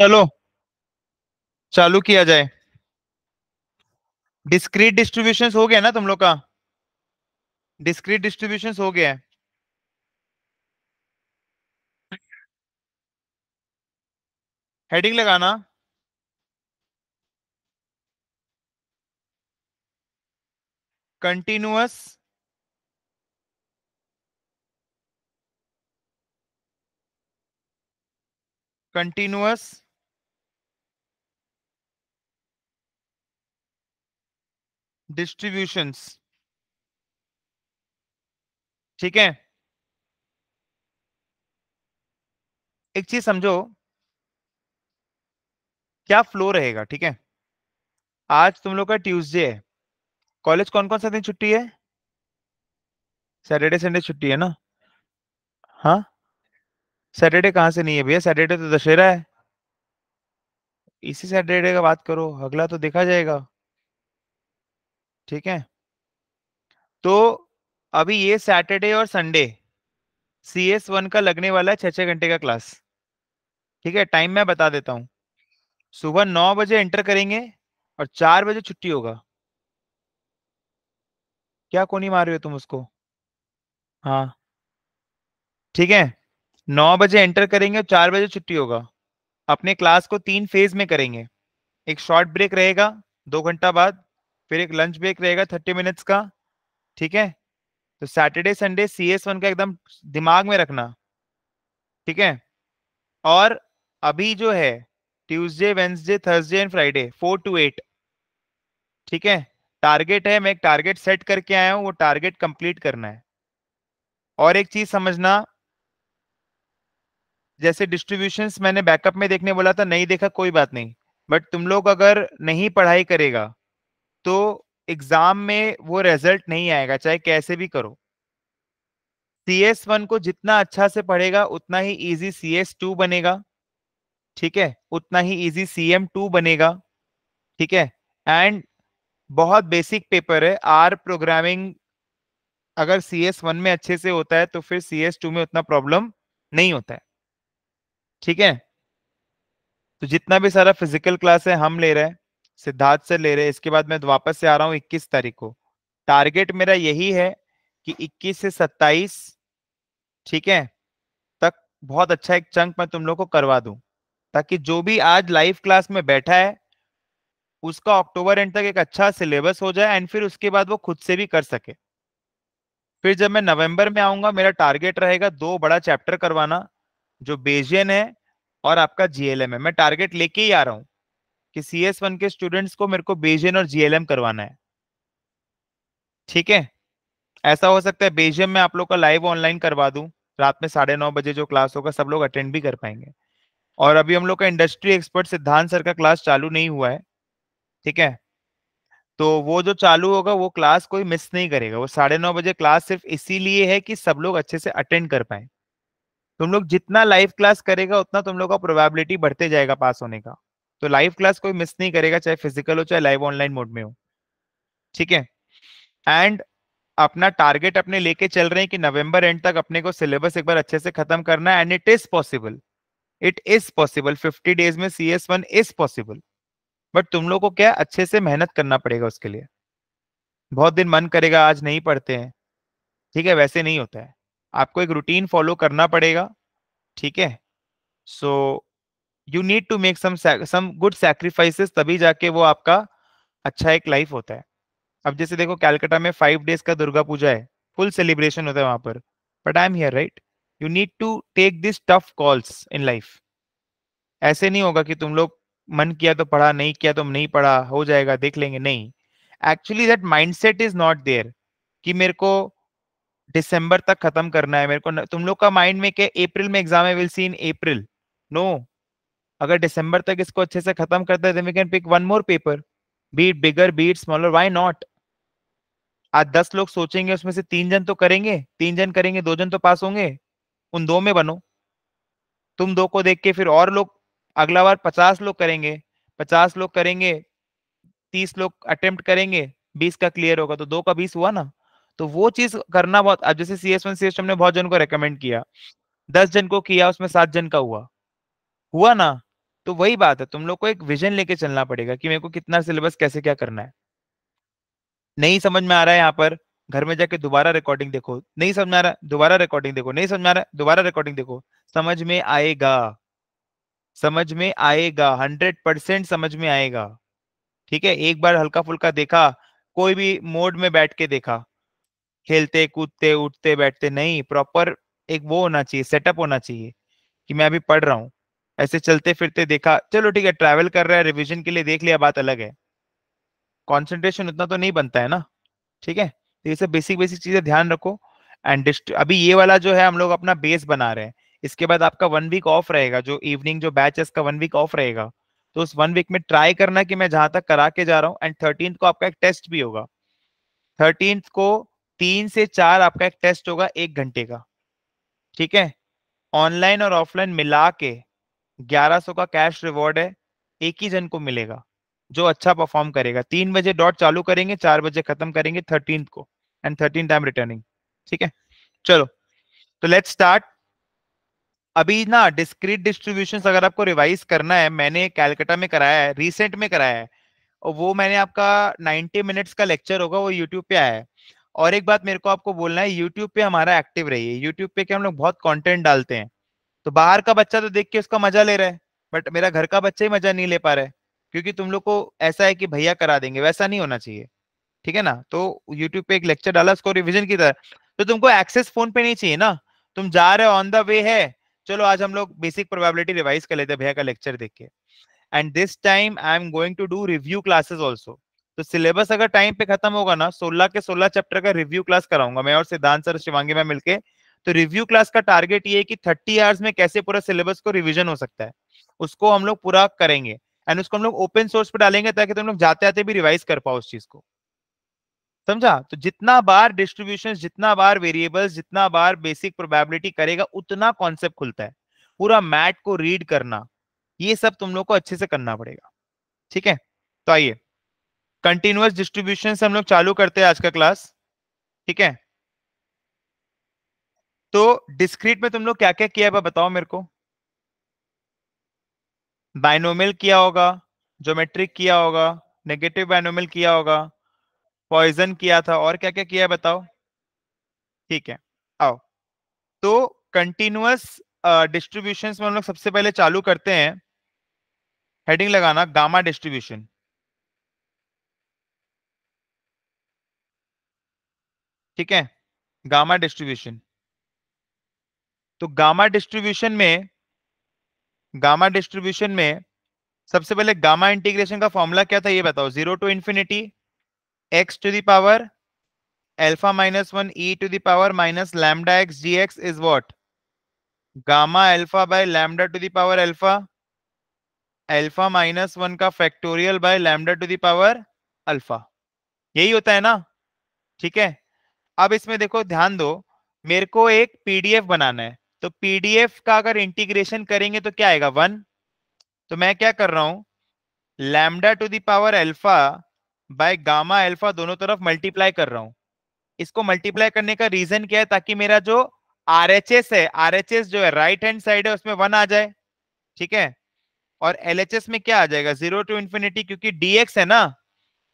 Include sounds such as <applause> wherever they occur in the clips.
चलो चालू किया जाए डिस्क्रीट डिस्ट्रीब्यूशन हो गया ना तुम लोग का डिस्क्रीट डिस्ट्रीब्यूशन हो गया हेडिंग लगाना कंटिन्यूअस कंटिन्यूअस डिस्ट्रीब्यूशंस ठीक है एक चीज समझो क्या फ्लो रहेगा ठीक है आज तुम लोग का ट्यूसडे है कॉलेज कौन कौन सा दिन छुट्टी है सैटरडे संडे छुट्टी है ना हाँ सैटरडे कहाँ से नहीं है भैया सैटरडे तो दशहरा है इसी सैटरडे का बात करो अगला तो देखा जाएगा ठीक है तो अभी ये सैटरडे और संडे सी एस वन का लगने वाला है छह छह घंटे का क्लास ठीक है टाइम मैं बता देता हूं सुबह नौ बजे एंटर करेंगे और चार बजे छुट्टी होगा क्या कोनी मार रहे हो तुम उसको हाँ ठीक है नौ बजे एंटर करेंगे और चार बजे छुट्टी होगा अपने क्लास को तीन फेज में करेंगे एक शॉर्ट ब्रेक रहेगा दो घंटा बाद फिर एक लंच ब्रेक रहेगा थर्टी मिनट्स का ठीक है तो Saturday Sunday C S one का एकदम दिमाग में रखना ठीक है और अभी जो है Tuesday Wednesday Thursday and Friday four to eight ठीक है टारगेट है मैं एक टारगेट सेट करके आया हूँ वो टारगेट कंप्लीट करना है और एक चीज समझना जैसे डिस्ट्रीब्यूशंस मैंने बैकअप में देखने बोला था नहीं देखा कोई बात नहीं बट तुम लोग अगर नहीं पढ़ाई करेगा तो एग्जाम में वो रिजल्ट नहीं आएगा चाहे कैसे भी करो सी एस वन को जितना अच्छा से पढ़ेगा उतना ही इजी सी एस टू बनेगा ठीक है उतना ही इजी सी एम टू बनेगा ठीक है एंड बहुत बेसिक पेपर है आर प्रोग्रामिंग अगर सी एस वन में अच्छे से होता है तो फिर सी एस टू में उतना प्रॉब्लम नहीं होता है ठीक है तो जितना भी सारा फिजिकल क्लास है हम ले रहे हैं सिद्धार्थ से ले रहे इसके बाद मैं वापस से आ रहा हूँ इक्कीस तारीख को टारगेट मेरा यही है कि इक्कीस से सत्ताईस ठीक है तक बहुत अच्छा एक चंक मैं तुम लोग को करवा दूं ताकि जो भी आज लाइव क्लास में बैठा है उसका अक्टूबर एंड तक एक अच्छा सिलेबस हो जाए एंड फिर उसके बाद वो खुद से भी कर सके फिर जब मैं नवंबर में आऊंगा मेरा टारगेट रहेगा दो बड़ा चैप्टर करवाना जो बेजियन है और आपका जीएलएम है मैं टारगेट लेके ही आ रहा हूँ कि सी एस वन के स्टूडेंट्स को मेरे को बेजियन और जीएलएम करवाना है ठीक है ऐसा हो सकता है बेजियम में आप लोग का लाइव ऑनलाइन करवा दूं रात में साढ़े नौ बजे जो क्लास होगा सब लोग अटेंड भी कर पाएंगे और अभी हम लोग का इंडस्ट्री एक्सपर्ट सिद्धांत सर का क्लास चालू नहीं हुआ है ठीक है तो वो जो चालू होगा वो क्लास कोई मिस नहीं करेगा वो साढ़े नौ बजे क्लास सिर्फ इसीलिए है कि सब लोग अच्छे से अटेंड कर पाए तुम लोग जितना लाइव क्लास करेगा उतना तुम लोग का प्रोबेबिलिटी बढ़ते जाएगा पास होने का तो लाइव क्लास कोई मिस नहीं करेगा चाहे फिजिकल हो चाहे लाइव ऑनलाइन मोड में हो ठीक है एंड अपना टारगेट अपने लेके चल रहे हैं कि नवंबर एंड तक अपने को सिलेबस एक बार अच्छे से खत्म करना है and it is possible it is possible 50 days में C S one is possible but तुम लोग को क्या अच्छे से मेहनत करना पड़ेगा उसके लिए बहुत दिन मन करेगा आज नहीं पढ़ते हैं ठीक है वैसे नहीं होता है आपको एक रूटीन फॉलो करना पड़ेगा ठीक है so so, you need to make some some good sacrifices तभी जाके वो आपका अच्छा एक लाइफ होता है अब जैसे देखो कैलकाटा में फाइव डेज का दुर्गा पूजा है फुल सेलिब्रेशन होता है वहां पर but I am here right you need to take this tough calls in life ऐसे नहीं होगा कि तुम लोग मन किया तो पढ़ा नहीं किया तो नहीं पढ़ा हो जाएगा देख लेंगे नहीं actually that mindset is not there कि मेरे को दिसंबर तक खत्म करना है मेरे को न... तुम लोग का माइंड में के अप्रैल में एग्जाम है will see in April no अगर दिसंबर तक इसको अच्छे से खत्म करते हैं we can pick one more paper be it bigger be it smaller why not आज दस लोग सोचेंगे उसमें से तीन जन तो करेंगे तीन जन करेंगे दो जन तो पास होंगे उन दो में बनो तुम दो को देख के फिर और लोग अगला बार पचास लोग करेंगे पचास लोग करेंगे तीस लोग अटेम्प्ट करेंगे बीस का क्लियर होगा तो दो का बीस हुआ ना तो वो चीज करना बहुत अब जैसे C S one C S हमने बहुत जन को रेकमेंड किया दस जन को किया उसमें सात जन का हुआ हुआ ना तो वही बात है तुम लोग को एक विजन लेके चलना पड़ेगा कि मेरे को कितना सिलेबस कैसे क्या करना है नहीं समझ में आ रहा है यहाँ पर घर में जाके दोबारा रिकॉर्डिंग देखो नहीं समझ में आ रहा दोबारा रिकॉर्डिंग देखो नहीं समझ में आ रहा दोबारा रिकॉर्डिंग देखो समझ में आएगा समझ में आएगा हंड्रेड परसेंट समझ में आएगा ठीक है एक बार हल्का फुल्का देखा कोई भी मोड में बैठ के देखा खेलते कूदते उठते बैठते नहीं प्रॉपर एक वो होना चाहिए सेटअप होना चाहिए कि मैं अभी पढ़ रहा हूँ ऐसे चलते फिरते देखा चलो ठीक है ट्रैवल कर रहा है रिविजन के लिए देख लिया बात अलग है कंसंट्रेशन उतना तो नहीं बनता है ना ठीक है तो ये सब बेसिक बेसिक चीजें ध्यान रखो एंड अभी ये वाला जो है हम लोग अपना बेस बना रहे हैं इसके बाद आपका वन वीक ऑफ रहेगा जो इवनिंग जो बैच है इसका वन वीक ऑफ रहेगा तो उस वन वीक में ट्राई करना कि मैं जहां तक करा के जा रहा हूँ एंड थर्टीन को आपका एक टेस्ट भी होगा थर्टीन को तीन से चार आपका एक टेस्ट होगा एक घंटे का ठीक है ऑनलाइन और ऑफलाइन मिला के 1100 का कैश रिवॉर्ड है एक ही जन को मिलेगा जो अच्छा परफॉर्म करेगा तीन बजे डॉट चालू करेंगे चार बजे खत्म करेंगे थर्टीन को एंड थर्टीन टाइम रिटर्निंग ठीक है चलो तो लेट स्टार्ट अभी ना डिस्क्रीट डिस्ट्रीब्यूशन अगर आपको रिवाइज करना है मैंने कैलकाटा में कराया है रिसेंट में कराया है और वो मैंने आपका 90 मिनट्स का लेक्चर होगा वो यूट्यूब पे आया है और एक बात मेरे को आपको बोलना है यूट्यूब पे हमारा एक्टिव रहिए यूट्यूब पे क्या हम लोग बहुत कंटेंट डालते हैं तो बाहर का बच्चा तो देख के उसका मजा ले रहा है बट मेरा घर का बच्चा ही मजा नहीं ले पा रहा है क्योंकि तुम लोग को ऐसा है कि भैया करा देंगे वैसा नहीं होना चाहिए ठीक है ना तो यूट्यूब पे एक लेक्चर डाला उसको रिविजन की तरह तो तुमको एक्सेस फोन पे नहीं चाहिए ना तुम जा रहे हो ऑन द वे है चलो आज हम लोग बेसिक प्रोबेबिलिटी रिवाइज कर लेते हैं भैया का लेक्चर देख के and this time I am going to do review classes also तो सिलेबस अगर टाइम पे खत्म होगा ना सोलह के सोलह चैप्टर का रिव्यू क्लास कराऊंगा मैं और सिद्धांत सर शिवांगी में मिलकर तो रिव्यू क्लास का टारगेट ये है कि थर्टी आवर्स में कैसे पूरा सिलेबस को रिविजन हो सकता है उसको हम लोग पूरा करेंगे एंड उसको हम लोग ओपन सोर्स पर डालेंगे ताकि तुम लोग जाते आते भी रिवाइज कर पाओ उस चीज को समझा तो जितना बार डिस्ट्रीब्यूशन जितना बार वेरिएबल्स जितना बार बेसिक प्रोबेबिलिटी करेगा उतना कॉन्सेप्ट खुलता है पूरा मैट को रीड करना ये सब तुम लोग को अच्छे से करना पड़ेगा ठीक है तो आइए कंटिन्यूस डिस्ट्रीब्यूशन हम लोग चालू करते हैं आज का क्लास ठीक है तो डिस्क्रीट में तुम लोग क्या क्या किया है बताओ मेरे को बाइनोमियल किया होगा ज्योमेट्रिक किया होगा नेगेटिव बाइनोमियल किया होगा पॉइजन किया था और क्या क्या किया है बताओ ठीक है आओ तो कंटिन्यूस डिस्ट्रीब्यूशन में हम लोग सबसे पहले चालू करते हैं हेडिंग लगाना गामा डिस्ट्रीब्यूशन ठीक है गामा डिस्ट्रीब्यूशन तो गामा डिस्ट्रीब्यूशन में गामा डिस्ट्रीब्यूशन में सबसे पहले गामा इंटीग्रेशन का फॉर्मूला क्या था ये बताओ zero to infinity x to the power alpha minus one e to the power minus lambda x D x is what gamma alpha by lambda to the power alpha alpha minus one का factorial by lambda to the power alpha यही होता है ना ठीक है अब इसमें देखो ध्यान दो मेरे को एक पीडीएफ बनाना है तो पीडीएफ का अगर इंटीग्रेशन करेंगे तो क्या आएगा वन तो मैं क्या कर रहा हूं lambda to the power alpha by gamma alpha दोनों तरफ मल्टीप्लाई कर रहा हूं इसको मल्टीप्लाई करने का रीजन क्या है ताकि मेरा जो आर है आर जो है राइट हैंड साइड है उसमें वन आ जाए ठीक है और एल में क्या आ जाएगा जीरो टू इंफिनिटी क्योंकि डीएक्स है ना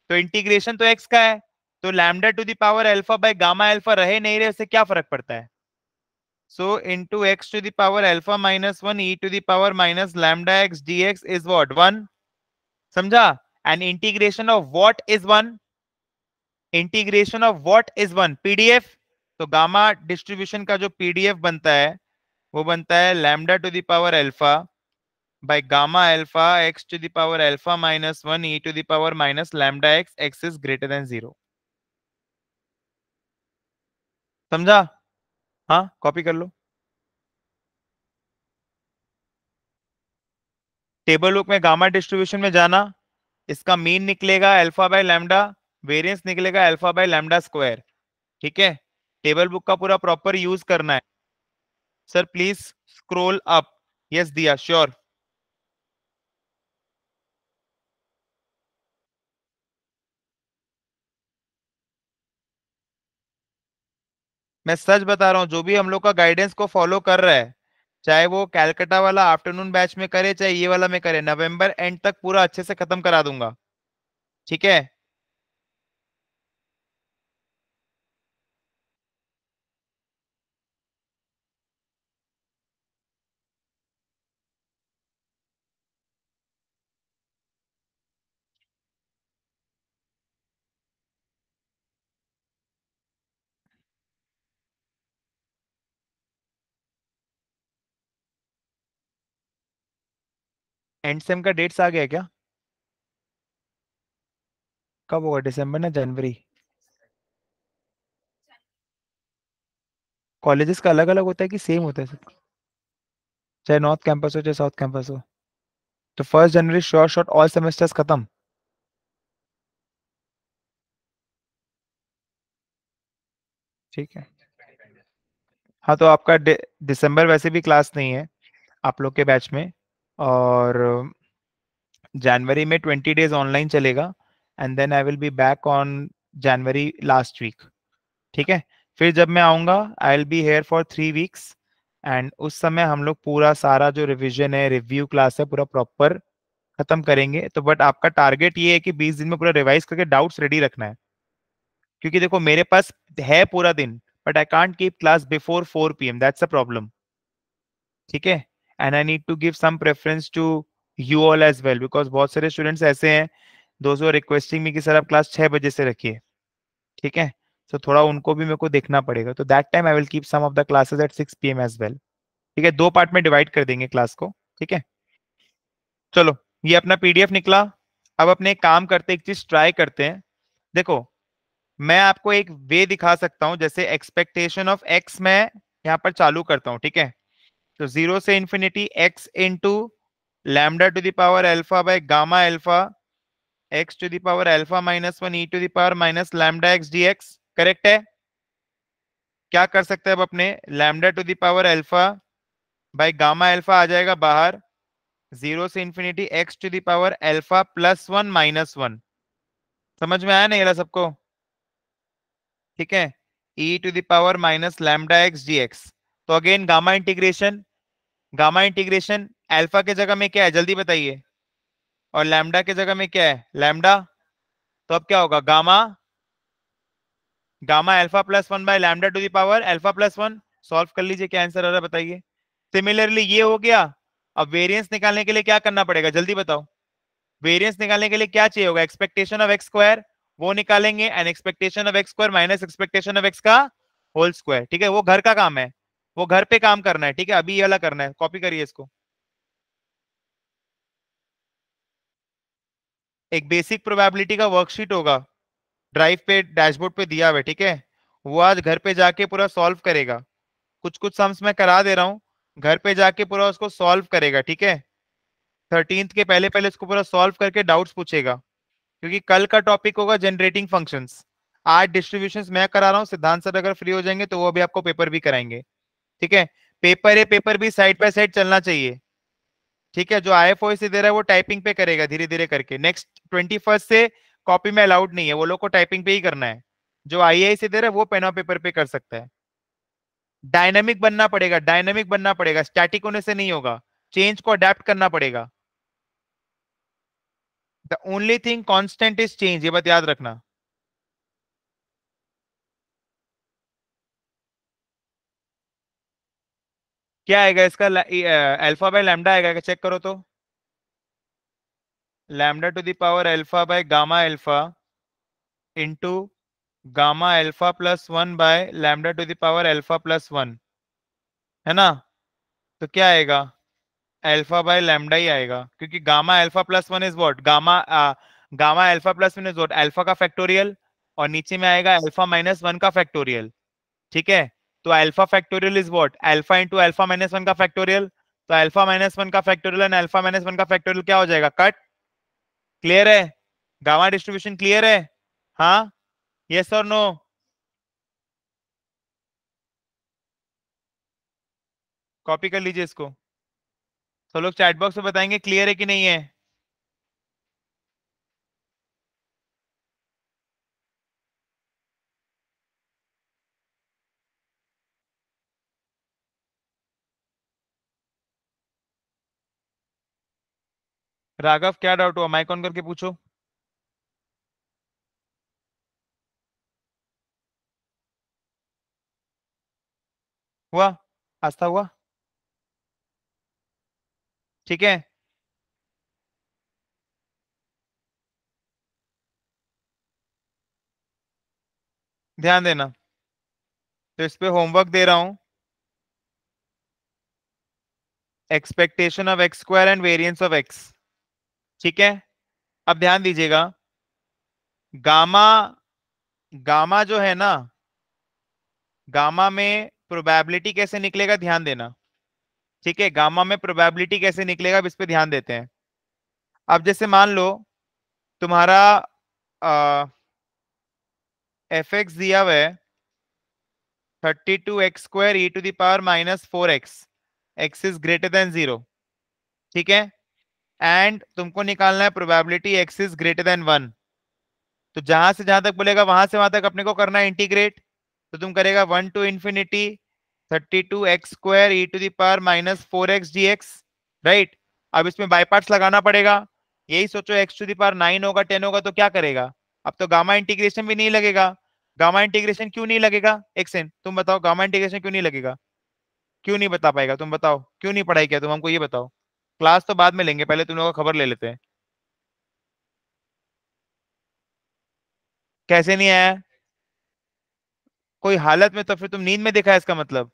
तो इंटीग्रेशन तो एक्स का है तो lambda to the power alpha by gamma alpha रहे नहीं रहे उससे क्या फर्क पड़ता है So into x to the power alpha minus 1 e to the power minus lambda x dx is what? 1. Samjha? And integration of what is 1? Integration of what is 1? PDF. तो gamma distribution का जो PDF बनता है वो बनता है lambda to the power alpha by gamma alpha x to the power alpha minus one e to the power minus lambda x x is greater than zero समझा हाँ कॉपी कर लो टेबल बुक में गामा डिस्ट्रीब्यूशन में जाना इसका मीन निकलेगा अल्फा बाय लैमडा वेरिएंस निकलेगा अल्फा बाय लैमडा स्क्वायर ठीक है टेबल बुक का पूरा प्रॉपर यूज करना है sir please scroll up yes Diya sure sure. मैं सच बता रहा हूँ जो भी हम लोग का गाइडेंस को फॉलो कर रहा है चाहे वो कैलकटा वाला आफ्टरनून बैच में करे चाहे ये वाला में करे नवंबर एंड तक पूरा अच्छे से खत्म करा दूंगा ठीक है एंड सेम का डेट्स आ गया क्या कब होगा दिसंबर ना जनवरी कॉलेजेस का अलग अलग होता है कि सेम होता है सब चाहे नॉर्थ कैंपस हो चाहे साउथ कैंपस हो तो first January short short all semesters खत्म ठीक है हाँ तो आपका दिसंबर वैसे भी क्लास नहीं है आप लोग के बैच में और जनवरी में ट्वेंटी डेज ऑनलाइन चलेगा and then I will be back on January last week ठीक है फिर जब मैं आऊँगा I will be here for three weeks and उस समय हम लोग पूरा सारा जो रिविजन है रिव्यू क्लास है पूरा प्रॉपर खत्म करेंगे तो बट आपका टारगेट ये है कि बीस दिन में पूरा रिवाइज करके डाउट्स रेडी रखना है क्योंकि देखो मेरे पास है पूरा दिन but I can't keep class before four P M that's a problem ठीक है and I need to give some preference to you all as well because बहुत सारे स्टूडेंट्स ऐसे हैं दोज आर रिक्वेस्टिंग मी कि सर आप क्लास छः बजे से रखिए ठीक है सो so, थोड़ा उनको भी मेरे को देखना पड़ेगा तो that time I will keep some of the classes at six P M as well ठीक है दो पार्ट में डिवाइड कर देंगे क्लास को ठीक है चलो ये अपना एफ निकला अब अपने काम करते एक चीज ट्राई करते हैं देखो मैं आपको एक वे दिखा सकता हूं जैसे एक्सपेक्टेशन ऑफ एक्स मैं यहाँ पर चालू करता हूँ ठीक है तो जीरो से infinity x into lambda to the power alpha by gamma alpha x to the power alpha minus one e to the power minus lambda x D x correct है क्या कर सकते हैं अब अपने lambda to the power alpha by gamma alpha आ जाएगा बाहर जीरो से infinity x to the power alpha plus one minus one समझ में आया नहीं सबको ठीक है e to the power minus lambda x D x तो again gamma integration gamma integration alpha के जगह में क्या है जल्दी बताइए और लैमडा के जगह में क्या है लैमडा तो अब क्या होगा gamma gamma alpha plus one by lambda to the power alpha plus one solve कर लीजिए क्या आंसर आ रहा है बताइए सिमिलरली ये हो गया अब वेरियंस निकालने के लिए क्या करना पड़ेगा जल्दी बताओ वेरियंस निकालने के लिए क्या चाहिए होगा एक्सपेक्टेशन ऑफ एक्स स्क्वायर वो निकालेंगे and expectation of x square minus expectation of x का होल स्क्वायर ठीक है वो घर का काम है वो घर पे काम करना है ठीक है अभी ये वाला करना है कॉपी करिए इसको एक बेसिक प्रोबेबिलिटी का वर्कशीट होगा ड्राइव पे डैशबोर्ड पे दिया हुआ ठीक है वो आज घर पे जाके पूरा सॉल्व करेगा कुछ कुछ सम्स मैं करा दे रहा हूँ घर पे जाके पूरा उसको सॉल्व करेगा ठीक है थर्टींथ के पहले पहले उसको पूरा सॉल्व करके डाउट्स पूछेगा क्योंकि कल का टॉपिक होगा जनरेटिंग फंक्शंस आज डिस्ट्रीब्यूशन मैं करा रहा हूँ सिद्धांत सर अगर फ्री हो जाएंगे तो वो अभी आपको पेपर भी कराएंगे ठीक है पेपर है पेपर भी साइड बाय साइड चलना चाहिए ठीक है जो आई एफ से दे रहा है वो टाइपिंग पे करेगा धीरे धीरे करके नेक्स्ट ट्वेंटी फर्स्ट से कॉपी में अलाउड नहीं है वो लोग को टाइपिंग पे ही करना है जो आई से दे रहा है वो पेन और पेपर पे कर सकता है डायनेमिक बनना पड़ेगा डायनेमिक बनना पड़ेगा स्टैटिक होने से नहीं होगा चेंज को अडेप्ट करना पड़ेगा the only thing constant is change ये बात याद रखना क्या आएगा इसका अल्फा बाय लैमडा आएगा चेक करो तो lambda to the power alpha by gamma alpha into gamma alpha plus one by lambda to the power alpha plus one है ना तो क्या आएगा अल्फा बाय लैमडा ही आएगा क्योंकि gamma alpha plus one is what gamma gamma alpha plus one is what alpha का factorial और नीचे में आएगा अल्फा माइनस वन का फैक्टोरियल ठीक है तो alpha factorial is what alpha into alpha minus one का फैक्टोरियल तो अल्फा माइनस वन का factorial and alpha minus one का फैक्टोरियल क्या हो जाएगा कट क्लियर है गावा डिस्ट्रीब्यूशन क्लियर है हाँ यस और नो कॉपी कर लीजिए इसको सब तो लोग चैट बॉक्स में बताएंगे क्लियर है कि नहीं है राघव क्या डाउट हुआ माइक ऑन करके पूछो हुआ आस्था हुआ ठीक है ध्यान देना तो इस पे होमवर्क दे रहा हूं expectation of x square and variance of x ठीक है अब ध्यान दीजिएगा गामा गामा जो है ना गामा में प्रोबेबिलिटी कैसे निकलेगा ध्यान देना ठीक है गामा में प्रोबेबिलिटी कैसे निकलेगा अब इस पर ध्यान देते हैं अब जैसे मान लो तुम्हारा एफ एक्स दिया हुआ है thirty two x square E to the power minus four x x is greater than zero ठीक है एंड तुमको निकालना है probability x is greater than one तो जहां से जहां तक बोलेगा वहां से वहां तक अपने को करना है इंटीग्रेट तो तुम करेगा one to infinity thirty two x square E to the power minus four x D x right अब इसमें बाई लगाना पड़ेगा यही सोचो एक्स टू दावर नाइन होगा टेन होगा तो क्या करेगा अब तो गामा इंटीग्रेशन भी नहीं लगेगा गामा इंटीग्रेशन क्यों नहीं लगेगा एक सेकेंड तुम बताओ गामा इंटीग्रेशन क्यों नहीं लगेगा क्यों नहीं बता पाएगा तुम बताओ क्यों नहीं पढ़ाई किया तुम हमको ये बताओ क्लास तो बाद में लेंगे पहले तुम लोगों को खबर ले लेते हैं कैसे नहीं आया कोई हालत में तो फिर तुम नींद में देखा है इसका मतलब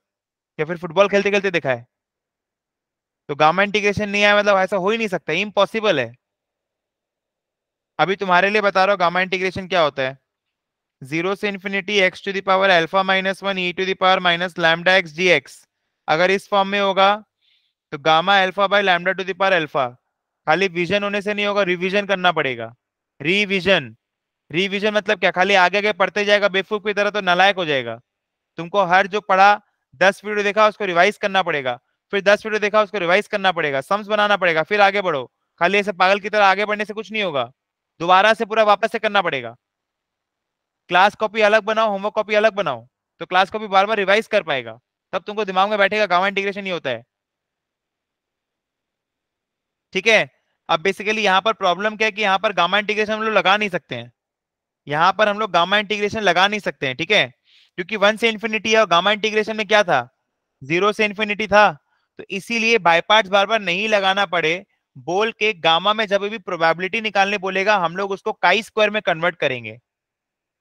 या फिर फुटबॉल खेलते खेलते देखा है तो गामा इंटीग्रेशन नहीं आया मतलब ऐसा हो ही नहीं सकता इम्पॉसिबल है अभी तुम्हारे लिए बता रहा हूँ गामा इंटीग्रेशन क्या होता है जीरो से infinity x to the power alpha minus one e to the power minus lambda x D x अगर इस फॉर्म में होगा तो gamma alpha by lambda to the power alpha खाली विजन होने से नहीं होगा रिविजन करना पड़ेगा रिविजन रिविजन मतलब क्या खाली आगे आगे पढ़ते जाएगा बेवकूफ की तरह तो नलायक हो जाएगा तुमको हर जो पढ़ा दस वीडियो देखा उसको रिवाइज करना पड़ेगा फिर दस वीडियो देखा उसको रिवाइज करना पड़ेगा सम्स बनाना पड़ेगा फिर आगे बढ़ो खाली ऐसे पागल की तरह आगे बढ़ने से कुछ नहीं होगा दोबारा से पूरा वापस से करना पड़ेगा क्लास कॉपी अलग बनाओ होमवर्क कॉपी अलग बनाओ तो क्लास कॉपी बार बार रिवाइज कर पाएगा तब तुमको दिमाग में बैठेगा गावा इंटीग्रेशन ही होता है ठीक है अब बेसिकली यहाँ पर प्रॉब्लम क्या है कि यहाँ पर गामा इंटीग्रेशन हम लोग लगा नहीं सकते हैं यहाँ पर हम लोग गामा इंटीग्रेशन लगा नहीं सकते हैं ठीक है क्योंकि वन से इन्फिनिटी है और गामा इंटीग्रेशन में क्या था जीरो से इन्फिनिटी था तो इसीलिए बायपार्ट बार बार नहीं लगाना पड़े बोल के गामा में जब भी प्रोबेबिलिटी निकालने बोलेगा हम लोग उसको काई स्क्वायर में कन्वर्ट करेंगे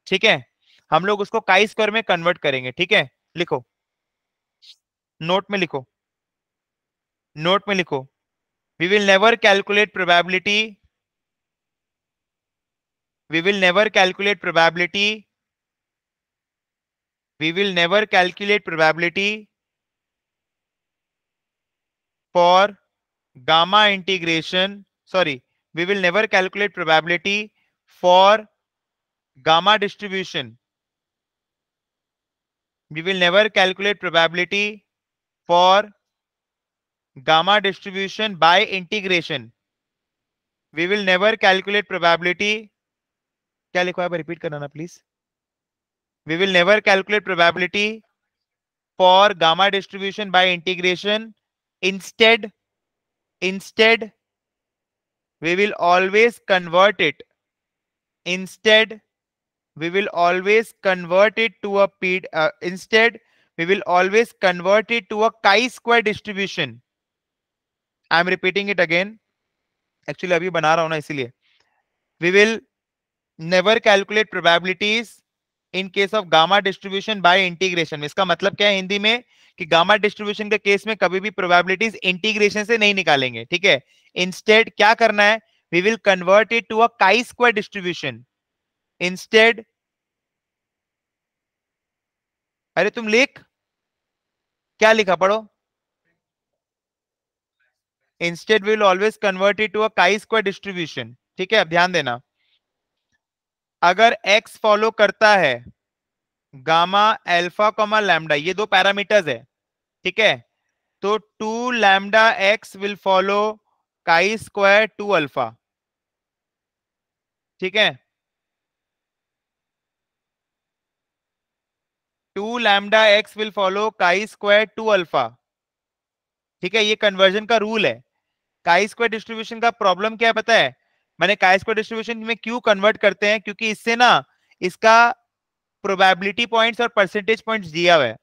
ठीक है हम लोग उसको काई स्क्वायर में कन्वर्ट करेंगे ठीक है लिखो नोट में लिखो नोट में लिखो We will never calculate probability. We will never calculate probability. We will never calculate probability for gamma integration. Sorry, we will never calculate probability for gamma distribution. We will never calculate probability for gamma distribution by integration. We will never calculate probability. क्या लिखा है repeat करना ना please. We will never calculate probability for gamma distribution by integration. instead instead we will always convert it instead we will always convert it to a p uh, instead we will always convert it to a chi square distribution I am repeating it again actually अभी बना रहा हूं ना इसीलिए we will never calculate probabilities in case of gamma distribution by integration इसका मतलब क्या है हिंदी में कि गामा डिस्ट्रीब्यूशन के केस में कभी भी प्रोबेबिलिटीज इंटीग्रेशन से नहीं निकालेंगे ठीक है इंस्टेड क्या करना है we will convert it to a square distribution instead अरे तुम लिख क्या लिखा पढ़ो instead will always always convert it to a chi ठीक है अब ध्यान देना अगर x फॉलो करता है गामा एल्फा कॉमा लैमडा ये दो पैरामीटर्स है ठीक है तो two lambda x will follow chi square two alpha ठीक है two lambda x will follow chi square two alpha ठीक है ये कन्वर्जन का रूल है काइस्क्वायर डिस्ट्रीब्यूशन का प्रॉब्लम क्या है पता है मैंने काइस्क्वायर डिस्ट्रीब्यूशन में क्यों कन्वर्ट करते हैं क्योंकि इससे ना इसका प्रोबेबिलिटी पॉइंट्स और परसेंटेज पॉइंट्स दिया हुआ है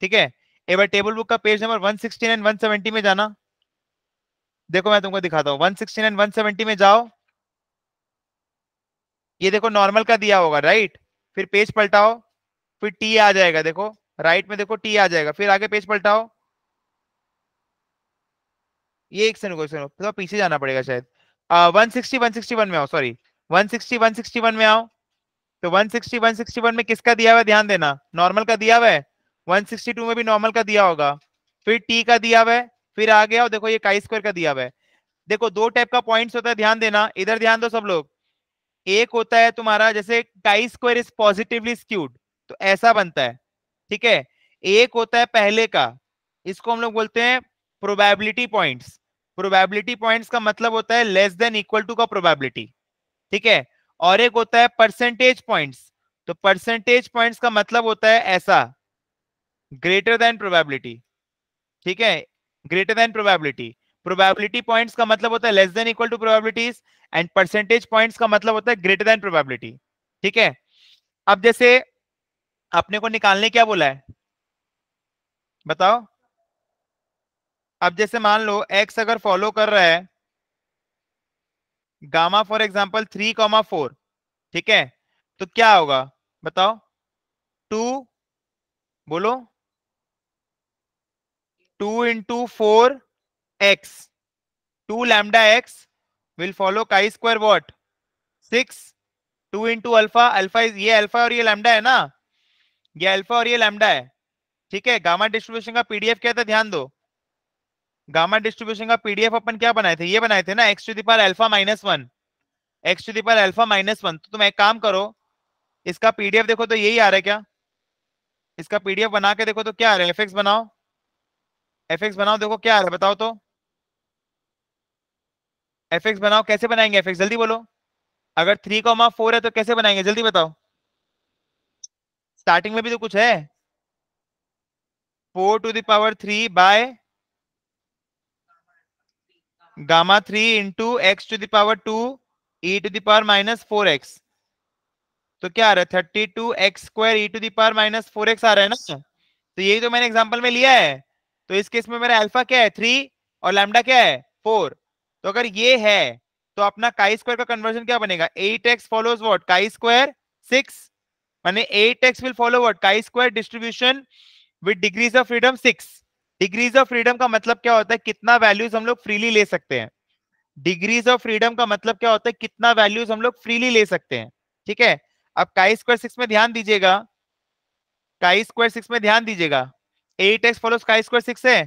ठीक है एक बार टेबल बुक का पेज नंबर 116 एंड 170 में जाना देखो मैं तुमको दिखाता हूँ 116 एंड 170 में जाओ ये देखो नॉर्मल का दिया होगा राइट फिर पेज पलटाओ फिर टी आ जाएगा देखो राइट में देखो टी आ जाएगा फिर आगे पेज पलटाओ ये एक सेकंड क्वेश्चन थोड़ा पीछे जाना पड़ेगा शायद one sixty one sixty one में आओ sorry one sixty one sixty one में आओ तो one sixty one sixty one में किसका दिया हुआ है ध्यान देना नॉर्मल का दिया हुआ है वन सिक्सटी टू में भी नॉर्मल का दिया होगा फिर टी का दिया हुआ है फिर आ गया और देखो ये काई स्क्वायर का दिया हुआ है देखो दो टाइप का पॉइंट्स होता है ध्यान देना इधर ध्यान दो सब लोग एक होता है तुम्हारा जैसे काई स्क्वायर इज पॉजिटिवली स्क्यूड तो ऐसा बनता है ठीक है एक होता है पहले का इसको हम लोग बोलते हैं प्रोबेबिलिटी पॉइंट्स प्रोबेबिलिटी पॉइंट्स का मतलब होता है लेस देन इक्वल टू का प्रोबेबिलिटी ठीक है और एक होता है परसेंटेज पॉइंट्स तो परसेंटेज पॉइंट्स का मतलब होता है ऐसा ग्रेटर देन प्रोबेबिलिटी ठीक है greater than probability probability points का मतलब होता है less than equal to probabilities and percentage points का मतलब होता है ग्रेटर देन प्रोबेबिलिटी ठीक है अब जैसे अपने को निकालने क्या बोला है बताओ अब जैसे मान लो एक्स अगर फॉलो कर रहा है gamma for example three comma four ठीक है तो क्या होगा बताओ टू बोलो two into four x two lambda x will follow chi square what six two into alpha alpha ये अल्फा और ये लैमडा है ना ये अल्फा और ये लैमडा है ठीक है गामा डिस्ट्रीब्यूशन का पीडीएफ क्या था ध्यान दो गामा डिस्ट्रीब्यूशन का पीडीएफ अपन क्या बनाए थे ये बनाए थे ना x to the power alpha minus one x to the power alpha minus one तो तुम एक काम करो इसका पीडीएफ देखो तो यही आ रहा है क्या इसका पीडीएफ बना के देखो तो क्या आ रहा है एफ बनाओ एफ बनाओ देखो क्या आ रहा है बताओ तो एफ बनाओ कैसे बनाएंगे एफ जल्दी बोलो अगर थ्री कॉमा फोर है तो कैसे बनाएंगे जल्दी बताओ स्टार्टिंग में भी तो कुछ है four to the power three by gamma three into x to the power two e to the power minus four x तो क्या आ रहा है thirty two x square E to the power minus four x आ रहा है ना तो यही तो मैंने एग्जाम्पल में लिया है तो इस केस में मेरा अल्फा क्या है थ्री और लैमडा क्या है फोर तो अगर ये है तो अपना काई स्क्वायर का कन्वर्जन क्या बनेगा eight x follow what chi square six मैंने eight x will follow what chi square distribution with degrees of freedom six degrees of freedom का मतलब क्या होता है कितना वैल्यूज हम लोग फ्रीली ले सकते हैं डिग्रीज ऑफ फ्रीडम का मतलब क्या होता है कितना वैल्यूज हम लोग फ्रीली ले सकते हैं ठीक है अब काई स्क्वायर सिक्स में ध्यान दीजिएगा काई स्क्वायर सिक्स में ध्यान दीजिएगा eight x follow chi square six है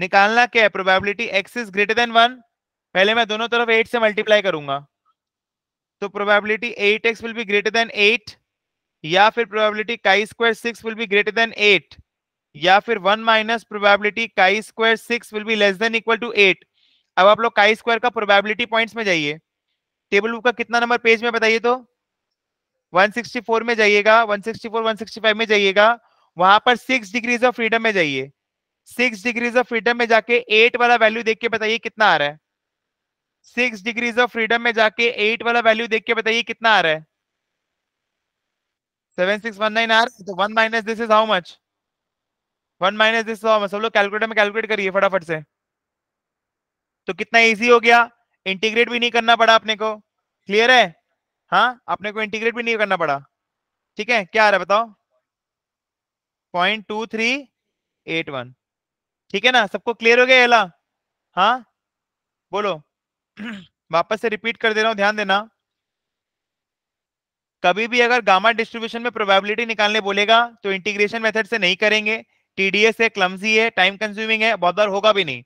निकालना क्या है probability x is greater than one पहले मैं दोनों तरफ एट से मल्टीप्लाई करूंगा तो probability eight x will be greater than eight या फिर probability chi square six will be greater than eight या फिर one minus probability chi square six will be less than equal to eight अब आप लोग chi square का probability points में जाइए टेबल बुक का कितना नंबर पेज में बताइए तो 164 में जाइएगा 164 165 में जाइएगा वहां पर सिक्स डिग्रीज ऑफ फ्रीडम में जाइए सिक्स डिग्रीज ऑफ फ्रीडम में जाके एट वाला वैल्यू देख के बताइए कितना आ रहा है सिक्स डिग्रीज ऑफ फ्रीडम में जाके एट वाला वैल्यू देख के बताइए कितना आ रहा है seven six one nine are तो one minus this is how much one minus this form सब मतलब लोग कैलकुलेटर में कैलकुलेट करिए फटाफट से तो कितना इजी हो गया इंटीग्रेट भी नहीं करना पड़ा अपने को क्लियर है हाँ अपने को इंटीग्रेट भी नहीं करना पड़ा ठीक है क्या आ रहा है बताओ point two three eight one ठीक है ना सबको क्लियर हो गया एला हाँ बोलो <clears throat> वापस से रिपीट कर दे रहा हूं ध्यान देना कभी भी अगर गामा डिस्ट्रीब्यूशन में प्रोबेबिलिटी निकालने बोलेगा तो इंटीग्रेशन मेथड से नहीं करेंगे टीडीएस है क्लमजी है टाइम कंज्यूमिंग है बहुत बार होगा भी नहीं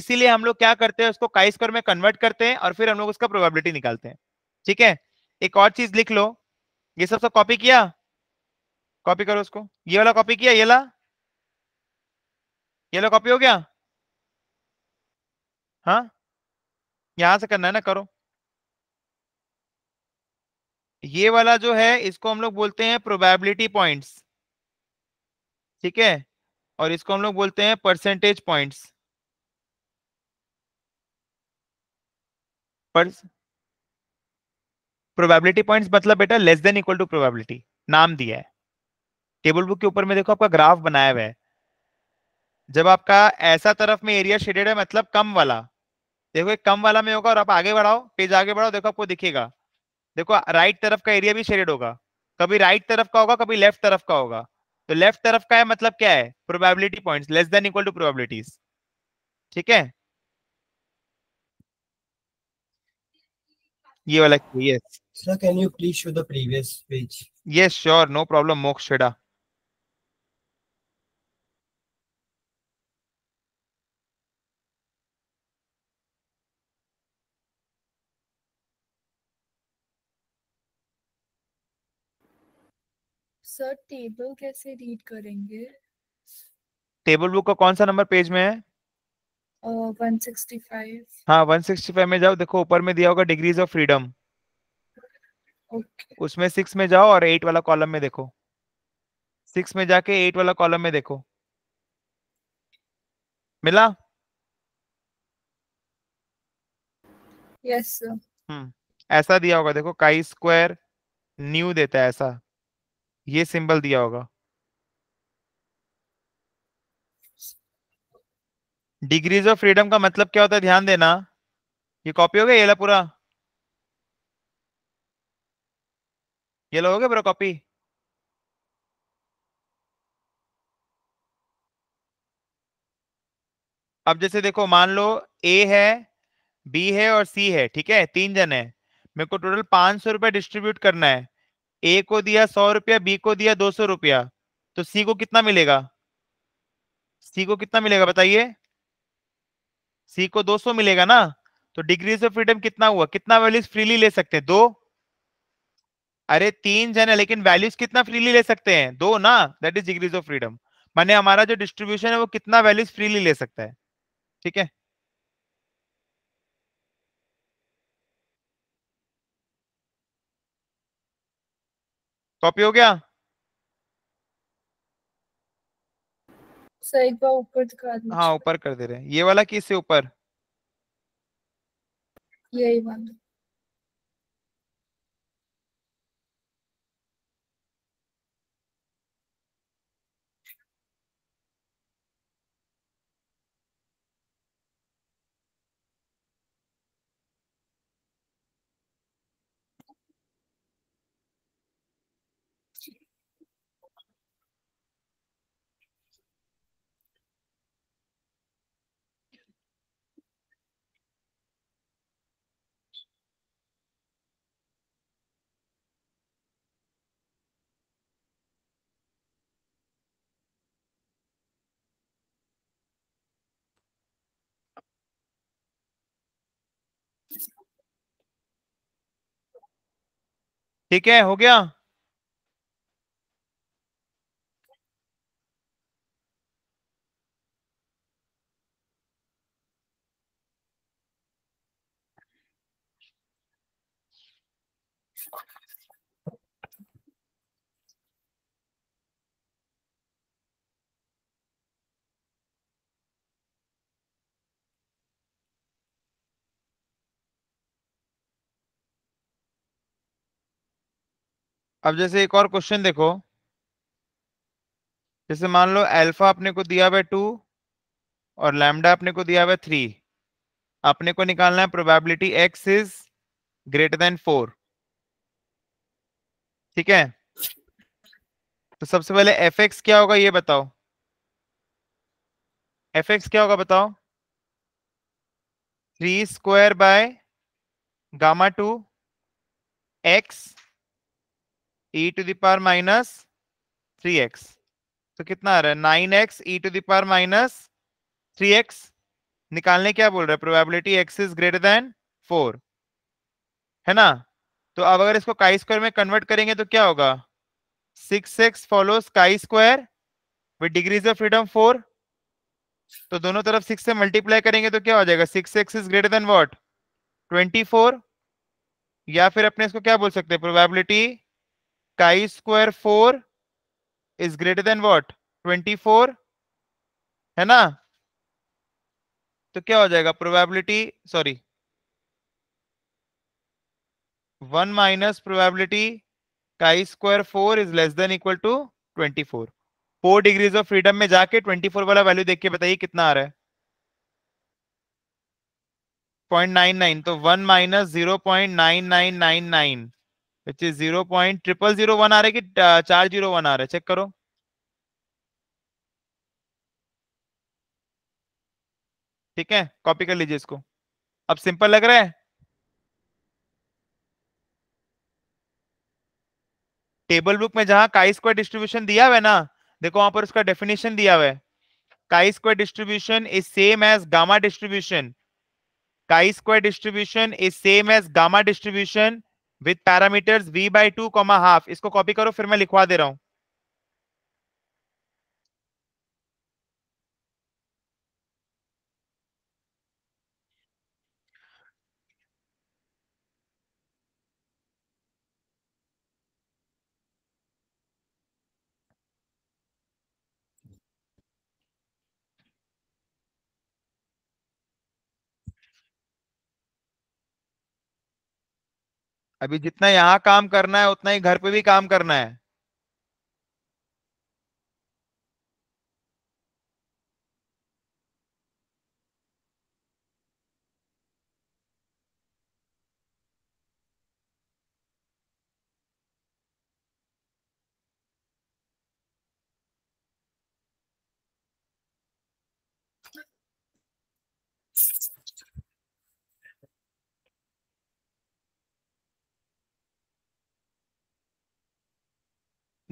इसीलिए हम लोग क्या करते हैं उसको काई कर में कन्वर्ट करते हैं और फिर हम लोग उसका प्रोबेबिलिटी निकालते हैं ठीक है एक और चीज लिख लो ये सब सब कॉपी किया कॉपी करो उसको ये वाला कॉपी किया ये ला ये वाला कॉपी हो गया हाँ यहां से करना है ना करो ये वाला जो है इसको हम लोग बोलते हैं प्रोबेबिलिटी पॉइंट्स ठीक है और इसको हम लोग बोलते हैं परसेंटेज पॉइंट्स पर प्रोबेबिलिटी पॉइंट्स मतलब बेटा less than equal to probability नाम दिया है टेबल बुक के ऊपर में देखो आपका ग्राफ बनाया हुआ है जब आपका ऐसा तरफ में एरिया शेडेड है मतलब कम वाला देखो एक कम वाला में होगा और आप आगे बढ़ाओ पेज आगे बढ़ाओ देखो आपको दिखेगा देखो राइट तरफ का एरिया भी शेडेड होगा कभी राइट तरफ का होगा कभी लेफ्ट तरफ का होगा तो लेफ्ट तरफ का है मतलब क्या है probability points less than equal to probabilities ठीक है ये वाला yes sir can you please show the previous page yes sure no problem Moksh Sheda sir table कैसे रीड करेंगे टेबल बुक का कौन सा नंबर पेज में है uh, 165 हाँ 165 में जाओ देखो ऊपर में दिया होगा डिग्रीज ऑफ फ्रीडम okay. उसमें सिक्स में जाओ और एट वाला कॉलम में देखो सिक्स में जाके एट वाला कॉलम में देखो मिला यस yes, हम्म ऐसा दिया होगा देखो काई स्क्वायर न्यू देता है ऐसा ये सिंबल दिया होगा डिग्रीज ऑफ फ्रीडम का मतलब क्या होता है ध्यान देना ये कॉपी हो गया ये पूरा ये लो हो गया पूरा कॉपी अब जैसे देखो मान लो ए है बी है और सी है ठीक है तीन जन है मेरे को टोटल पांच सौ रुपए डिस्ट्रीब्यूट करना है ए को दिया सौ रुपया बी को दिया दो सौ रुपया तो सी को कितना मिलेगा सी को कितना मिलेगा बताइए सी को दो सौ मिलेगा ना तो डिग्रीज ऑफ फ्रीडम कितना हुआ कितना वैल्यूज फ्रीली ले सकते हैं दो अरे तीन जन है लेकिन वैल्यूज कितना फ्रीली ले सकते हैं दो ना that is degrees of freedom माने हमारा जो डिस्ट्रीब्यूशन है वो कितना वैल्यूज फ्रीली ले सकता है ठीक है कॉपी हो गया बार ऊपर दिखा हाँ ऊपर कर दे रहे ये वाला से ऊपर यही वाला ठीक है हो गया अब जैसे एक और क्वेश्चन देखो जैसे मान लो अल्फा अपने को दिया हुआ टू और लैमडा अपने को दिया हुआ थ्री अपने को निकालना है probability x is greater than four ठीक है तो सबसे पहले एफ एक्स क्या होगा ये बताओ एफ एक्स क्या होगा बताओ three square by gamma two x e to the power minus three x तो कितना आ रहा है nine x e to the power minus three x निकालने क्या बोल रहे probability x is greater than four है ना तो अब अगर इसको काई स्क्वायर में कन्वर्ट करेंगे तो क्या होगा six x follow chi square with degrees of freedom four तो दोनों तरफ सिक्स से मल्टीप्लाई करेंगे तो क्या हो जाएगा six x is greater than what twenty four या फिर अपने इसको क्या बोल सकते हैं probability chi square 4 is greater than what 24 है ना तो क्या हो जाएगा probability sorry one minus probability chi square four is less than equal to twenty four four degrees of freedom में जाके ट्वेंटी फोर वाला वैल्यू देख के बताइए कितना आ रहा है पॉइंट नाइन नाइन तो one minus zero point nine nine nine nine which is zero point triple zero one आ रहा है कि चार जीरो वन आ रहा है चेक करो ठीक है कॉपी कर लीजिए इसको अब सिंपल लग रहा है टेबल बुक में जहां काई स्क्वायर डिस्ट्रीब्यूशन दिया हुआ है ना देखो वहां पर उसका डेफिनेशन दिया हुआ है chi square distribution is same as gamma distribution chi square distribution is same as gamma distribution with parameters v by two comma half इसको कॉपी करो फिर मैं लिखवा दे रहा हूं अभी जितना यहाँ काम करना है उतना ही घर पे भी काम करना है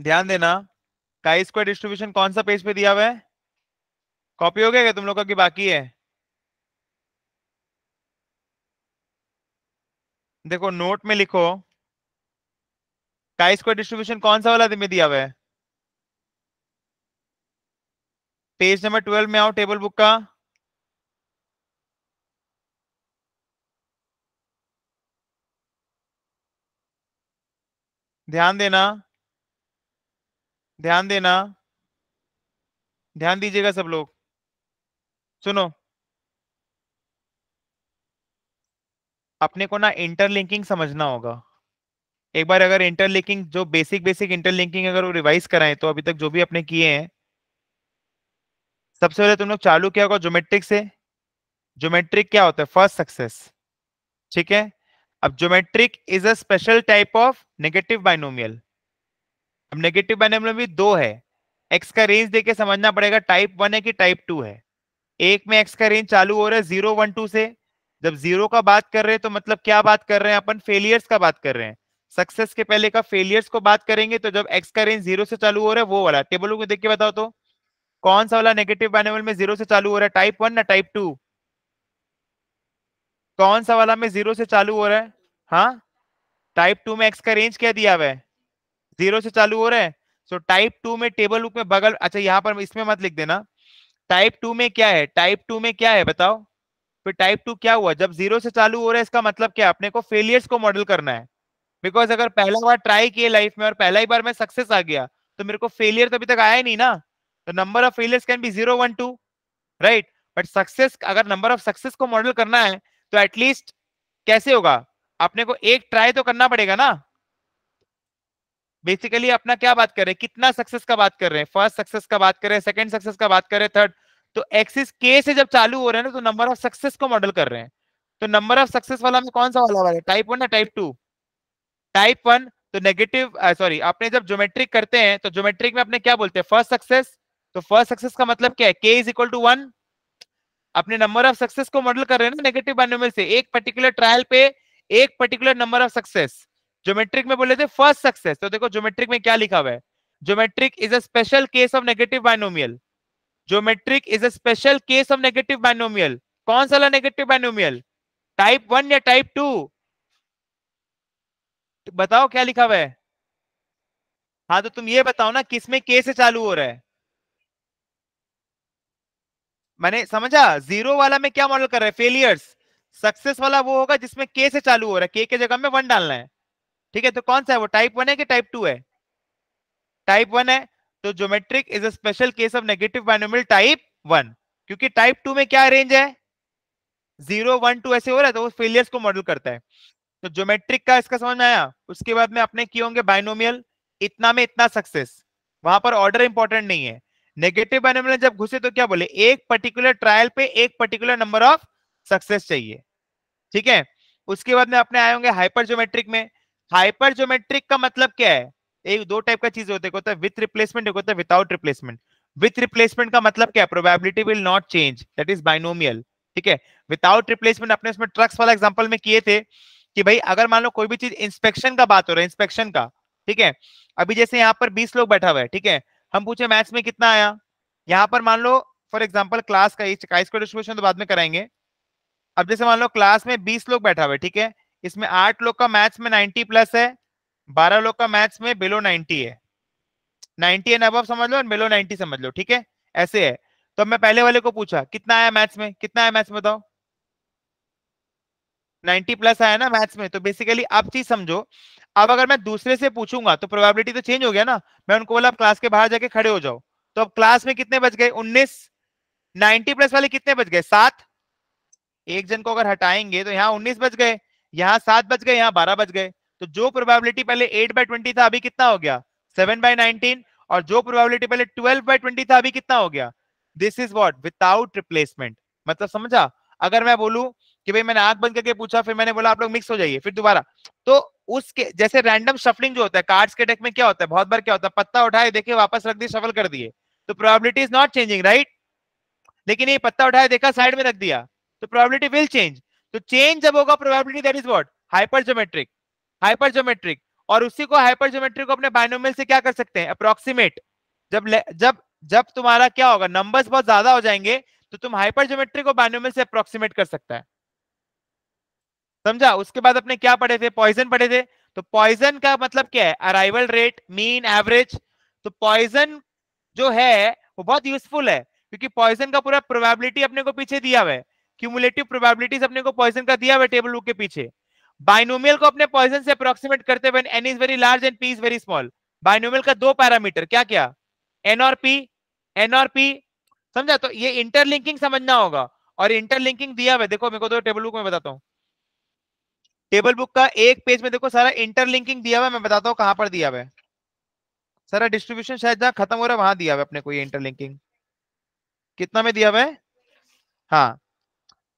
ध्यान देना काई स्क्वायर डिस्ट्रीब्यूशन कौन सा पेज पे दिया हुआ है कॉपी हो गया क्या तुम लोग का कि बाकी है देखो नोट में लिखो काई स्क्वायर डिस्ट्रीब्यूशन कौन सा वाला में दिया हुआ है पेज नंबर ट्वेल्व में आओ टेबल बुक का ध्यान देना ध्यान देना ध्यान दीजिएगा सब लोग सुनो अपने को ना इंटरलिंकिंग समझना होगा एक बार अगर इंटरलिंकिंग जो बेसिक बेसिक इंटरलिंकिंग अगर वो रिवाइज कराएं तो अभी तक जो भी आपने किए हैं सबसे पहले तुम लोग चालू किया होगा ज्योमेट्रिक से ज्योमेट्रिक क्या होता है फर्स्ट सक्सेस ठीक है अब geometric is a special type of negative binomial अब नेगेटिव बाइनोमियल में भी दो है एक्स का रेंज देके समझना पड़ेगा टाइप वन है कि टाइप टू है एक में एक्स का रेंज चालू हो रहा है जीरो वन टू से जब जीरो का बात कर रहे हैं तो मतलब क्या बात कर रहे हैं अपन फेलियर्स का बात कर रहे हैं सक्सेस के पहले का फेलियर्स को बात करेंगे तो जब एक्स का रेंज जीरो से चालू हो रहा है वो वाला टेबल को देख के बताओ तो कौन सा वाला नेगेटिव बाइनोमियल में जीरो से चालू हो रहा है टाइप वन ना टाइप टू कौन सा वाला में जीरो से चालू हो रहा है हाँ टाइप टू में एक्स का रेंज क्या दिया हुआ है जीरो से चालू हो रहा है सो टाइप टू में टेबल रूप में बगल अच्छा यहाँ पर इसमें मत लिख देना टाइप टू में क्या है टाइप टू में क्या है बताओ फिर टाइप टू क्या हुआ जब जीरो से चालू हो रहा है इसका मतलब क्या अपने को फेलियर्स को मॉडल करना है बिकॉज अगर पहला बार ट्राई किए लाइफ में और पहला ही बार में सक्सेस आ गया तो मेरे को फेलियर तो अभी तक आया नहीं ना तो number of failures can be zero one two right but success अगर नंबर ऑफ सक्सेस को मॉडल करना है तो एटलीस्ट कैसे होगा अपने को एक ट्राई तो करना पड़ेगा ना बेसिकली अपना क्या बात कर रहे हैं कितना सक्सेस का बात कर रहे हैं फर्स्ट सक्सेस का बात कर रहे हैं सेकंड सक्सेस का बात कर रहे हैं थर्ड तो एक्सिस के से जब चालू हो रहे हैं ना तो नंबर ऑफ सक्सेस को मॉडल कर रहे हैं तो नंबर ऑफ सक्सेस वाला में कौन सा वाला है टाइप वन या टाइप टू टाइप वन तो नेगेटिव सॉरी आपने जब ज्योमेट्रिक करते हैं तो ज्योमेट्रिक में आपने क्या बोलते हैं फर्स्ट सक्सेस तो फर्स्ट सक्सेस का मतलब क्या है k is equal to one अपने नंबर ऑफ सक्सेस को मॉडल कर रहे हैं ना नेगेटिव बाइनोमियल से एक पर्टिकुलर ट्रायल पे एक particular number of success geometric में बोले थे फर्स्ट सक्सेस तो देखो ज्योमेट्रिक में क्या लिखा हुआ है geometric is a special case of negative binomial geometric is a special case of negative binomial कौन सा नेगेटिव बाइनोमियल टाइप वन या टाइप टू बताओ क्या लिखा हुआ है हाँ तो तुम ये बताओ ना किसमें के से चालू हो रहा है मैंने समझा जीरो वाला में क्या मॉडल कर रहा है फेलियर्स सक्सेस वाला वो होगा जिसमें के से चालू हो रहा है के के जगह में वन डालना है ठीक है तो कौन सा है वो टाइप वन है कि टाइप टू है टाइप वन है तो geometric is a special case of negative binomial type one क्योंकि टाइप टू में क्या रेंज है जीरो वन टू ऐसे हो रहा है तो वो फेलियर्स को मॉडल करता है तो ज्योमेट्रिक का इसका समझ में आया उसके बाद में अपने किए होंगे बाइनोमियल इतना में इतना सक्सेस वहां पर ऑर्डर इंपॉर्टेंट नहीं है नेगेटिव बाइनोमियल जब घुसे तो क्या बोले एक पर्टिकुलर ट्रायल पे एक पर्टिकुलर नंबर ऑफ सक्सेस चाहिए ठीक है उसके बाद में अपने आए होंगे हाइपर ज्योमेट्रिक में हाइपर जोमेट्रिक का मतलब क्या है एक दो टाइप का चीज होते होता है विथ रिप्लेसमेंट एक होता है विदाउट रिप्लेसमेंट विथ रिप्लेसमेंट का मतलब क्या है probability will not change that is binomial ठीक है विदाउट रिप्लेसमेंट अपने उसमें ट्रक्स वाला एग्जांपल में किए थे कि भाई अगर मान लो कोई भी चीज इंस्पेक्शन का बात हो रहा है इंस्पेक्शन का ठीक है अभी जैसे यहाँ पर बीस लोग बैठा हुआ है ठीक है हम पूछे मैथ्स में कितना आया यहाँ पर मान लो फॉर एग्जाम्पल क्लास का डिस्ट्रीब्यूशन तो बाद में कराएंगे अब जैसे मान लो क्लास में बीस लोग बैठा हुआ है ठीक है इसमें आठ लोग का मैथ्स में नाइन्टी प्लस है बारह लोग का मैथ्स में बिलो नाइन्टी है नाइन्टी एंड अब समझ लो बिलो नाइन्टी समझ लो ठीक है ऐसे है तो अब मैं पहले वाले को पूछा कितना आया मैथ्स में कितना आया मैथ्स में बताओ 90 प्लस आया ना मैथ्स में तो बेसिकली अब चीज समझो अब अगर मैं दूसरे से पूछूंगा तो प्रोबेबिलिटी तो चेंज हो गया ना मैं उनको बोला आप क्लास के बाहर जाके खड़े हो जाओ तो अब क्लास में कितने बच गए 19 90 प्लस वाले कितने बच गए सात एक जन को अगर हटाएंगे तो यहाँ 19 बच गए यहाँ सात बज गए यहाँ बारह बज गए तो जो प्रोबेबिलिटी पहले एट बाय ट्वेंटी था अभी कितना हो गया सेवन बाय नाइनटीन और जो प्रोबेबिलिटी पहले ट्वेल्व बाय ट्वेंटी था अभी कितना हो गया this is what without replacement मतलब समझा अगर मैं बोलू कि भाई मैंने आंख बंद करके पूछा फिर मैंने बोला आप लोग मिक्स हो जाइए फिर दोबारा तो उसके जैसे रैंडम शफलिंग जो होता है कार्ड्स के डेक में क्या होता है बहुत बार क्या होता है पत्ता उठाए देखे वापस रख दिए शफल कर दिए तो probability is not changing right लेकिन ये पत्ता उठाया देखा साइड में रख दिया तो प्रोबेबिलिटी विल चेंज तो चेंज जब होगा probability that is what hypergeometric hypergeometric और उसी को हाइपरजोमेट्रिक को अपने बाइनोमियल से क्या कर सकते हैं अप्रोक्सीमेट जब जब जब तुम्हारा क्या होगा नंबर्स बहुत ज्यादा हो जाएंगे तो तुम हाइपरजोमेट्रिक को बाइनोमियल से अप्रोक्सीमेट कर सकता है समझा उसके बाद अपने क्या पढ़े थे पॉइजन पढ़े थे तो पॉइजन का मतलब क्या है अराइवल रेट मीन एवरेज तो पॉइजन जो है वो बहुत यूजफुल है क्योंकि पॉइजन का पूरा प्रोबेबिलिटी अपने को पीछे दिया हुआ है क्यूमुलेटिव प्रोबेबिलिटीज अपने को पॉइजन का दिया हुआ टेबल बुक के पीछे बाइनोमियल को अपने पॉइजन से अप्रोक्सीमेट करते हुए n is very large and p is very small binomial का दो पैरामीटर क्या क्या एन और पी एन और पी समझा तो ये इंटरलिंकिंग समझना होगा और इंटरलिंकिंग दिया हुआ देखो मेरे को दो टेबल बुक में बताता हूँ टेबल बुक का एक पेज में देखो सारा इंटरलिंकिंग दिया हुआ मैं बताता हूँ कहाँ पर दिया हुआ सारा डिस्ट्रीब्यूशन शायद जहाँ खत्म हो रहा है वहां दिया हुआ अपने को ये इंटरलिंकिंग कितना में दिया हुआ है हाँ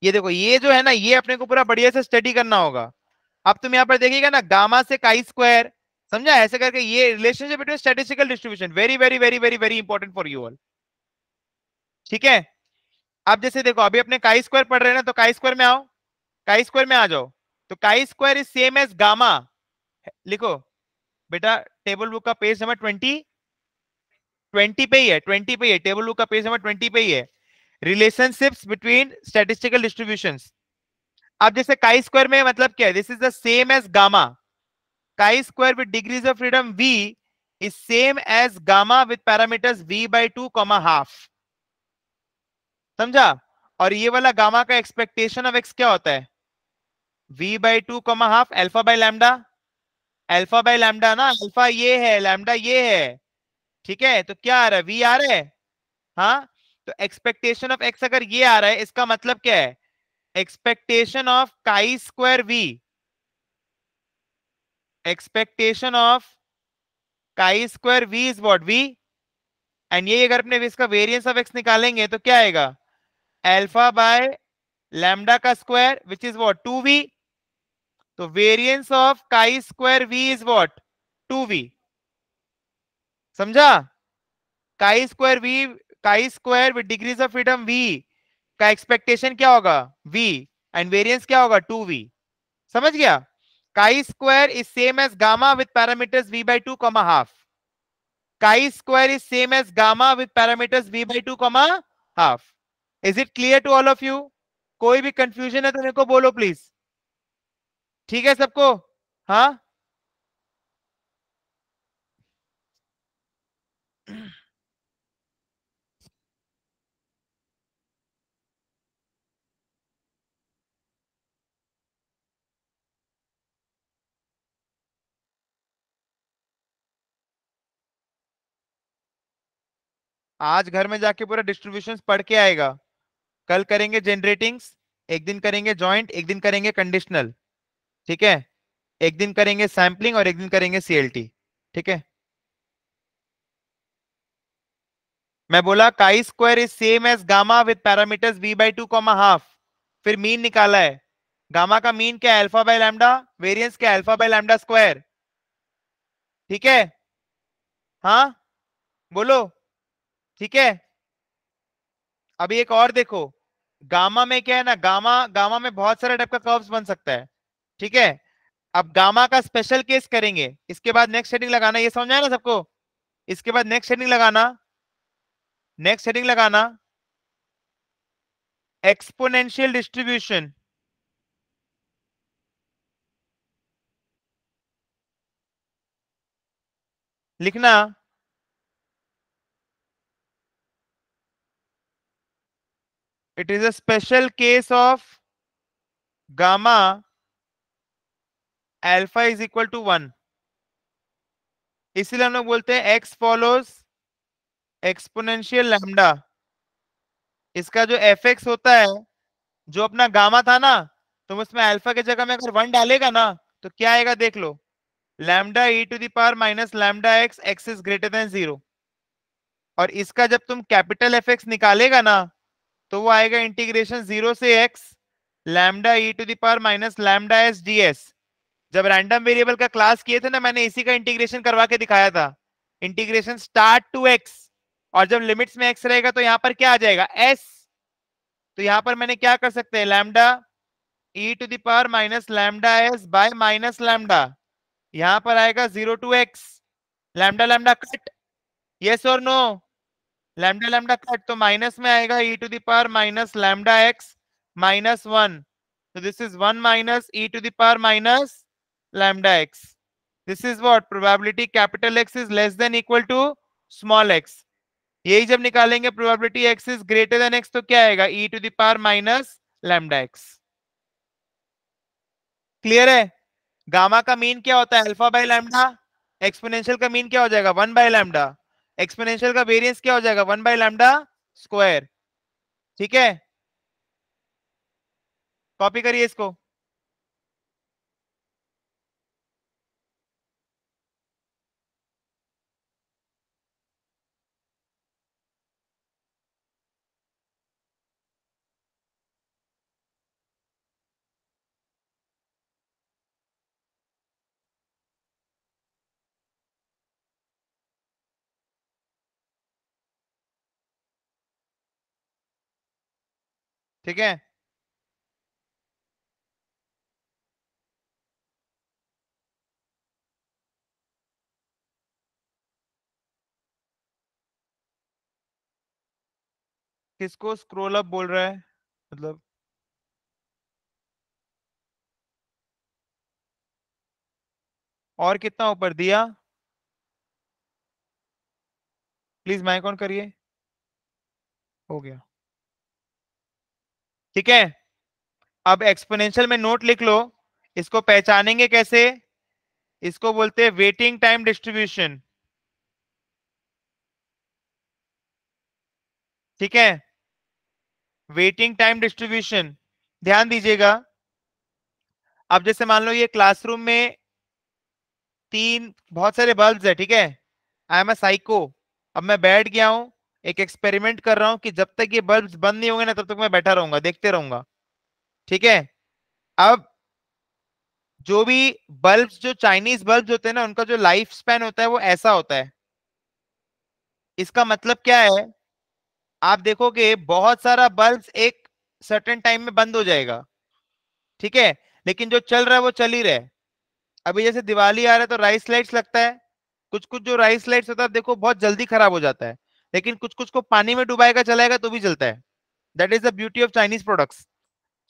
ये देखो ये जो है ना ये अपने को पूरा बढ़िया से स्टडी करना होगा अब तुम यहाँ पर देखिएगा ना गामा से काई स्क्वायर समझा ऐसे करके ये relationship between statistical distribution very very very very very important for you all ठीक है अब जैसे देखो अभी अपने काई स्क्वायर पढ़ रहे हैं ना तो काई स्क्वायर में आओ काई स्क्वायर में आ जाओ तो chi square is same as gamma लिखो बेटा टेबल बुक का पेज नंबर ट्वेंटी ट्वेंटी पे ही है ट्वेंटी पे ही है टेबल बुक का पेज नंबर ट्वेंटी पे ही है रिलेशनशिप्स बिटवीन स्टेटिस्टिकल डिस्ट्रीब्यूशन अब जैसे काई स्क्वायर में मतलब क्या है this is the same as gamma chi square with degrees of freedom v is same as gamma with parameters v by two comma half समझा और ये वाला गामा का एक्सपेक्टेशन ऑफ एक्स क्या होता है v by two comma half alpha by lambda alpha by lambda ना alpha ये है लैमडा ये है ठीक है तो क्या आ रहा है v आ रहा है हाँ तो एक्सपेक्टेशन ऑफ एक्स अगर ये आ रहा है इसका मतलब क्या है expectation of chi square v expectation of chi square v is what v and ये अगर अपने इसका वेरियंस ऑफ एक्स निकालेंगे तो क्या आएगा एल्फा बाय लैमडा का square which is what two v तो variance of chi square v is what two v समझा chi square v chi square with degrees of freedom v का expectation क्या होगा v एंड वेरियंस क्या होगा 2v समझ गया chi square is same as gamma with parameters v by two comma half chi square is same as gamma with parameters v by 2 comma half is it clear to all of you कोई भी confusion है तो मेरे को बोलो please ठीक है सबको हाँ आज घर में जाके पूरा डिस्ट्रीब्यूशन पढ़ के आएगा कल करेंगे जेनरेटिंग एक दिन करेंगे ज्वाइंट एक दिन करेंगे कंडीशनल ठीक है एक दिन करेंगे सैम्पलिंग और एक दिन करेंगे सीएलटी ठीक है मैं बोला chi square is same as gamma with parameters v by two comma half फिर मीन निकाला है गामा का मीन क्या अल्फा बाय लैम्डा वेरिएंस क्या अल्फा बाय लैम्डा स्क्वायर ठीक है हाँ बोलो ठीक है अभी एक और देखो गामा में क्या है ना गामा गामा में बहुत सारे टाइप का कर्व्स बन सकता है ठीक है अब गामा का स्पेशल केस करेंगे इसके बाद नेक्स्ट हेडिंग लगाना ये समझ आया ना सबको इसके बाद नेक्स्ट हेडिंग लगाना नेक्स्ट हेडिंग लगाना एक्सपोनेंशियल डिस्ट्रीब्यूशन लिखना it is a special case of gamma alpha is equal to one इसीलिए हम लोग बोलते हैं एक्स फॉलोज एक्सपोनेंशियल लैम्डा इसका जो एफ एक्स होता है जो अपना गामा था ना तुम तो उसमें अल्फा की जगह में अगर वन डालेगा ना तो क्या आएगा देख लो lambda e to the power minus lambda x x is greater than zero और इसका जब तुम कैपिटल एफ एक्स निकालेगा ना तो वो आएगा इंटीग्रेशन जीरो से x lambda e to the power minus lambda s d s जब रैंडम वेरिएबल का क्लास किए थे ना मैंने इसी का इंटीग्रेशन करवा के दिखाया था इंटीग्रेशन स्टार्ट टू एक्स और जब लिमिट्स में एक्स रहेगा तो यहाँ पर क्या आ जाएगा एस तो यहाँ पर मैंने क्या कर सकते हैं lambda e to the power minus lambda s by minus lambda यहाँ पर आएगा zero to x lambda lambda cut yes और नो लैमडा लैमडा कट तो माइनस में आएगा e to the power minus lambda x minus one तो this is one minus e to the power minus lambda x this is what probability capital x is less than equal to small x यही जब निकालेंगे probability x is greater than x तो क्या आएगा e to the power minus lambda x clear है gamma का mean क्या होता है अल्फा बाय लैमडा एक्सपोनेंशियल का मीन क्या हो जाएगा वन बाय लैमडा एक्सपोनेंशियल का वेरिएंस क्या हो जाएगा वन बाई लैमडा स्क्वायर ठीक है कॉपी करिए इसको ठीक है किसको स्क्रोल अप बोल रहा है मतलब और कितना ऊपर दिया प्लीज माइक ऑन करिए हो गया ठीक है अब एक्सपोनेंशियल में नोट लिख लो इसको पहचानेंगे कैसे इसको बोलते हैं वेटिंग टाइम डिस्ट्रीब्यूशन ठीक है वेटिंग टाइम डिस्ट्रीब्यूशन ध्यान दीजिएगा अब जैसे मान लो ये क्लासरूम में तीन बहुत सारे बल्ब है ठीक है आई एम ए साइको अब मैं बैठ गया हूं एक एक्सपेरिमेंट कर रहा हूँ कि जब तक ये बल्ब बंद नहीं होंगे ना तब तक मैं बैठा रहूंगा देखते रहूंगा ठीक है अब जो भी बल्ब जो चाइनीज बल्ब होते हैं ना उनका जो लाइफ स्पेन होता है वो ऐसा होता है इसका मतलब क्या है आप देखोगे बहुत सारा बल्ब एक सर्टेन टाइम में बंद हो जाएगा ठीक है लेकिन जो चल रहा है वो चल ही रहे अभी जैसे दिवाली आ रहा है तो राइस लाइट्स लगता है कुछ कुछ जो राइस लाइट्स होता है देखो बहुत जल्दी खराब हो जाता है लेकिन कुछ कुछ को पानी में डुबाएगा चलाएगा तो भी चलता है that is the beauty of Chinese products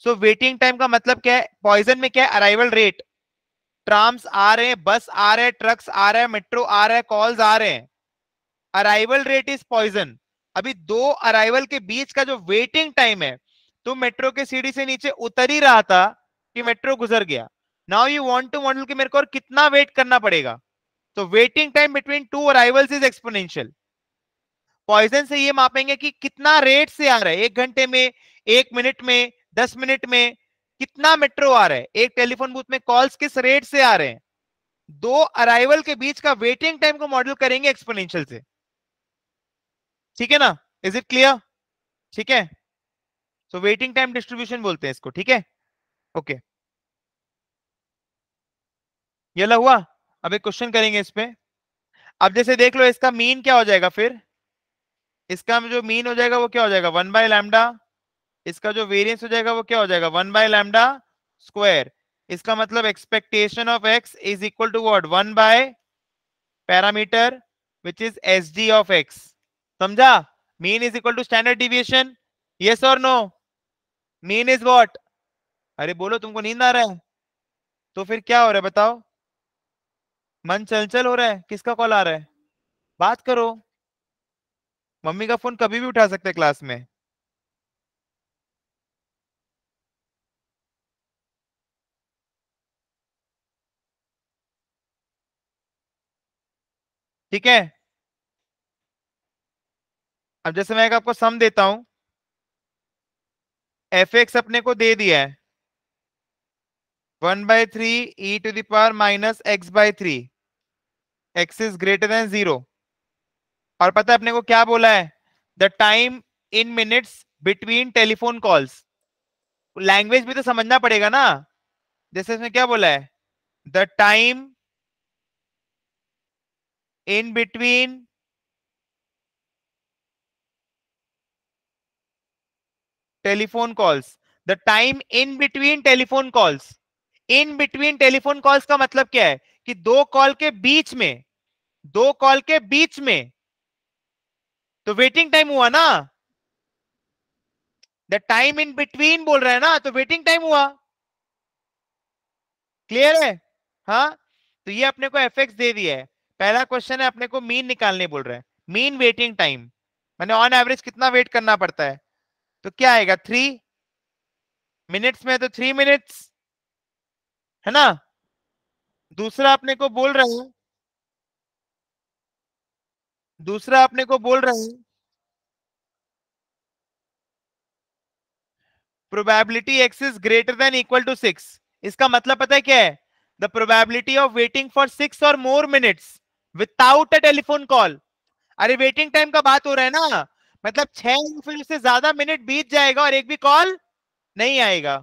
so waiting time का मतलब क्या है पॉइजन में क्या है अराइवल रेट ट्राम्स आ रहे हैं बस आ रहे हैं ट्रक्स आ रहे हैं मेट्रो आ रहे हैं कॉल्स आ रहे हैं अराइवल रेट इज पॉइजन अभी दो अराइवल के बीच का जो वेटिंग टाइम है तो मेट्रो के सीढ़ी से नीचे उतर ही रहा था कि मेट्रो गुजर गया now you want to model कि मेरे को और कितना वेट करना पड़ेगा तो waiting time between two arrivals is exponential Poisson से ये मापेंगे कि कितना रेट से आ रहा है एक घंटे में एक मिनट में दस मिनट में कितना मेट्रो आ रहा है एक टेलीफोन बूथ में कॉल्स किस रेट से आ रहे हैं दो अराइवल के बीच का वेटिंग टाइम को मॉडल करेंगे एक्सपोनेंशियल से ठीक है ना इज इट क्लियर ठीक है सो वेटिंग टाइम डिस्ट्रीब्यूशन बोलते हैं इसको ठीक है ओके okay. ये हुआ अब एक क्वेश्चन करेंगे इस अब जैसे देख लो इसका मीन क्या हो जाएगा फिर इसका जो मीन हो जाएगा वो क्या हो जाएगा वन बाय लैमडा इसका जो वेरियंस हो जाएगा वो क्या हो जाएगा वन बाय लैमडा स्क्वायर इसका मतलब expectation of x is equal to what one by parameter which is S D of x समझा mean is equal to standard deviation yes और नो मीन इज वॉट अरे बोलो तुमको नींद आ रहा है तो फिर क्या हो रहा है बताओ मन चलचल हो रहा है किसका कॉल आ रहा है बात करो मम्मी का फोन कभी भी उठा सकते हैं क्लास में ठीक है अब जैसे मैं आपको सम देता हूं एफ एक्स अपने को दे दिया है one by three e to the power minus x by three x is greater than zero और पता है अपने को क्या बोला है the time in minutes between telephone calls language भी तो समझना पड़ेगा ना जैसे इसमें क्या बोला है the time in between telephone calls the time in between telephone calls in between telephone calls का मतलब क्या है कि दो कॉल के बीच में दो कॉल के बीच में तो वेटिंग टाइम हुआ ना द टाइम इन बिटवीन बोल रहा है ना तो वेटिंग टाइम हुआ क्लियर है हाँ तो ये अपने को एफ दे दिया है पहला क्वेश्चन है अपने को मीन निकालने बोल रहा है मीन वेटिंग टाइम मैंने ऑन एवरेज कितना वेट करना पड़ता है तो क्या आएगा थ्री मिनट्स में तो थ्री मिनट्स है ना दूसरा अपने को बोल रहा है दूसरा अपने को बोल रहा हूं probability x is greater than equal to six इसका मतलब पता है क्या है the probability of waiting for six और more minutes without a telephone call अरे वेटिंग टाइम का बात हो रहा है ना मतलब छह फिर से ज्यादा मिनट बीत जाएगा और एक भी कॉल नहीं आएगा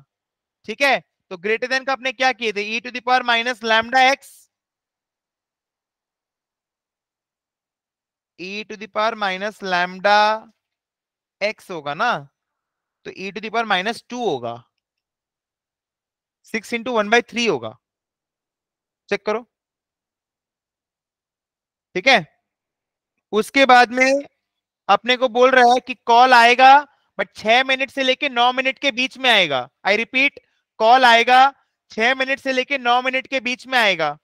ठीक है तो ग्रेटर देन का अपने क्या किए थे e to the power minus lambda x e to the power minus lambda x होगा ना तो e to the power minus two होगा six into one by three होगा चेक करो ठीक है उसके बाद में अपने को बोल रहा है कि कॉल आएगा बट छह मिनट से लेके नौ मिनट के बीच में आएगा आई रिपीट कॉल आएगा छह मिनट से लेके नौ मिनट के बीच में आएगा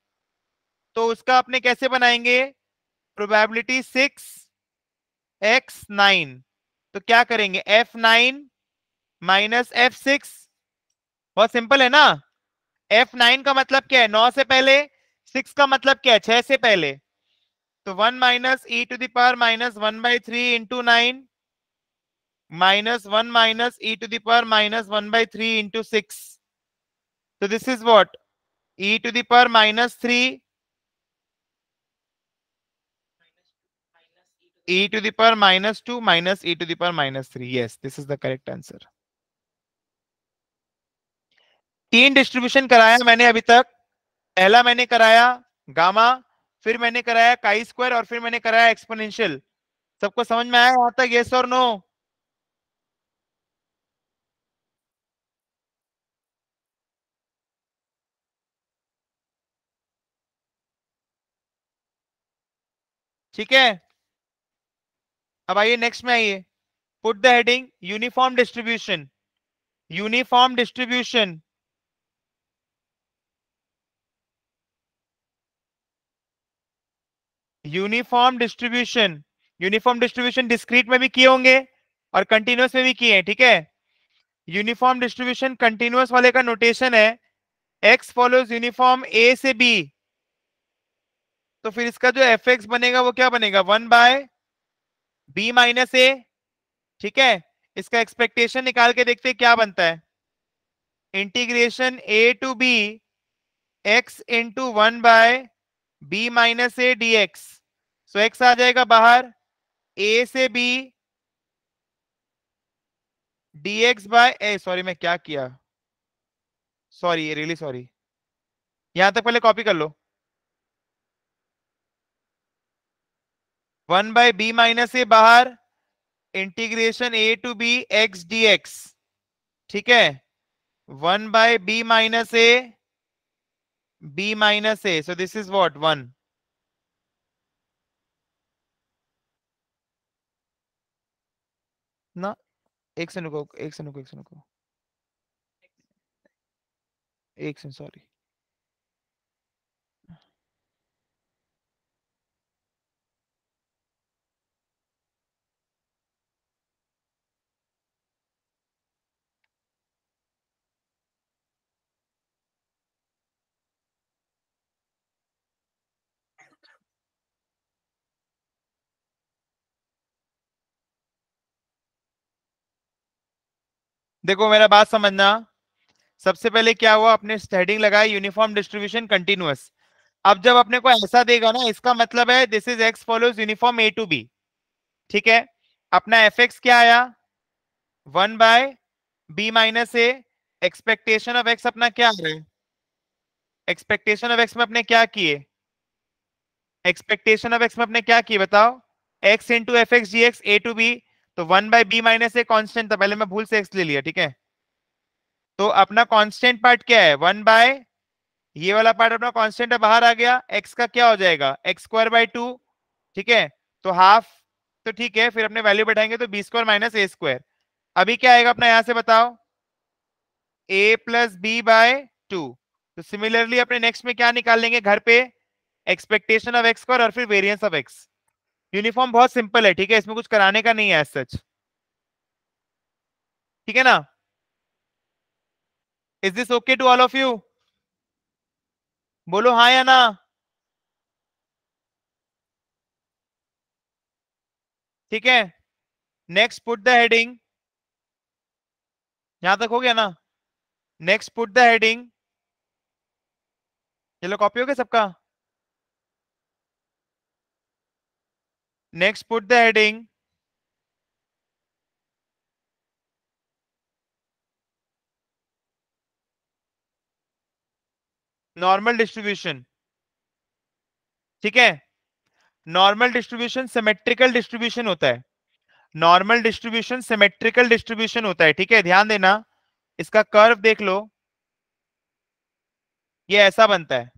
तो उसका अपने कैसे बनाएंगे प्रोबेबिलिटी सिक्स एक्स नाइन तो क्या करेंगे f nine minus f six बहुत सिंपल है ना एफ नाइन का मतलब क्या है नौ से पहले सिक्स का मतलब क्या है छह से पहले तो one minus e to the power minus one by three into nine minus one minus e to the power minus one by three into six तो this is what e to the power minus three e to the power minus 2 minus e to the power minus 3. Yes, this is the correct answer. तीन distribution कराया मैंने अभी तक पहला मैंने कराया gamma फिर मैंने कराया काई स्क्वायर और फिर मैंने कराया एक्सपोनेंशियल सबको समझ में आया यहां तक यस और नो ठीक है अब आइए नेक्स्ट में आइए put the heading uniform distribution uniform distribution uniform distribution uniform distribution discrete में भी किए होंगे और कंटिन्यूस में भी किए हैं ठीक है यूनिफॉर्म डिस्ट्रीब्यूशन कंटिन्यूस वाले का नोटेशन है एक्स फॉलोज यूनिफॉर्म ए से बी तो फिर इसका जो एफ एक्स बनेगा वो क्या बनेगा one by B minus A ठीक है इसका एक्सपेक्टेशन निकाल के देखते क्या बनता है integration A to B X into one by B minus A D X so X आ जाएगा बाहर ए से B D X by A sorry मैं क्या किया सॉरी रियली सॉरी यहां तक पहले कॉपी कर लो one by B minus A बाहर integration A to B X D X ठीक है one by B minus A B minus A so this is what one ना एक से रुको एक से रुको एक से रुको एक से सॉरी देखो मेरा बात समझना सबसे पहले क्या हुआ अपने हेडिंग लगाई यूनिफॉर्म डिस्ट्रीब्यूशन कंटिन्यूस अब जब अपने को ऐसा देगा ना इसका मतलब है this is X follows uniform A to B ठीक है अपना एफ एक्स क्या आया one by B minus A expectation of X अपना क्या आ रहा है एक्सपेक्टेशन ऑफ एक्स में अपने क्या किए एक्सपेक्टेशन ऑफ एक्स में अपने क्या किए बताओ X into F X G X A to B तो one by B minus A constant था पहले मैं भूल से एक्स ले लिया ठीक है तो अपना कॉन्स्टेंट पार्ट क्या है वन बाय ये वाला पार्ट अपना है बाहर आ गया एक्स का क्या हो जाएगा एक्स स्क्वायर बाई टू ठीक है तो हाफ तो ठीक है फिर अपने वैल्यू बैठाएंगे तो B square minus A square अभी क्या आएगा अपना यहां से बताओ A plus B by two तो सिमिलरली अपने नेक्स्ट में क्या निकाल लेंगे घर पे एक्सपेक्टेशन ऑफ एक्स स्क्वायर और फिर वेरियंस ऑफ एक्स यूनिफॉर्म बहुत सिंपल है ठीक है इसमें कुछ कराने का नहीं है एज सच ठीक है ना is this okay to all of you बोलो हाँ या ना ठीक है नेक्स्ट पुट द हेडिंग यहां तक हो गया ना नेक्स्ट पुट द हेडिंग ये लो कॉपी हो गया सबका Next, put the heading. Normal distribution ठीक है नॉर्मल डिस्ट्रीब्यूशन सिमेट्रिकल डिस्ट्रीब्यूशन होता है नॉर्मल डिस्ट्रीब्यूशन सिमेट्रिकल डिस्ट्रीब्यूशन होता है ठीक है ध्यान देना इसका कर्व देख लो ये ऐसा बनता है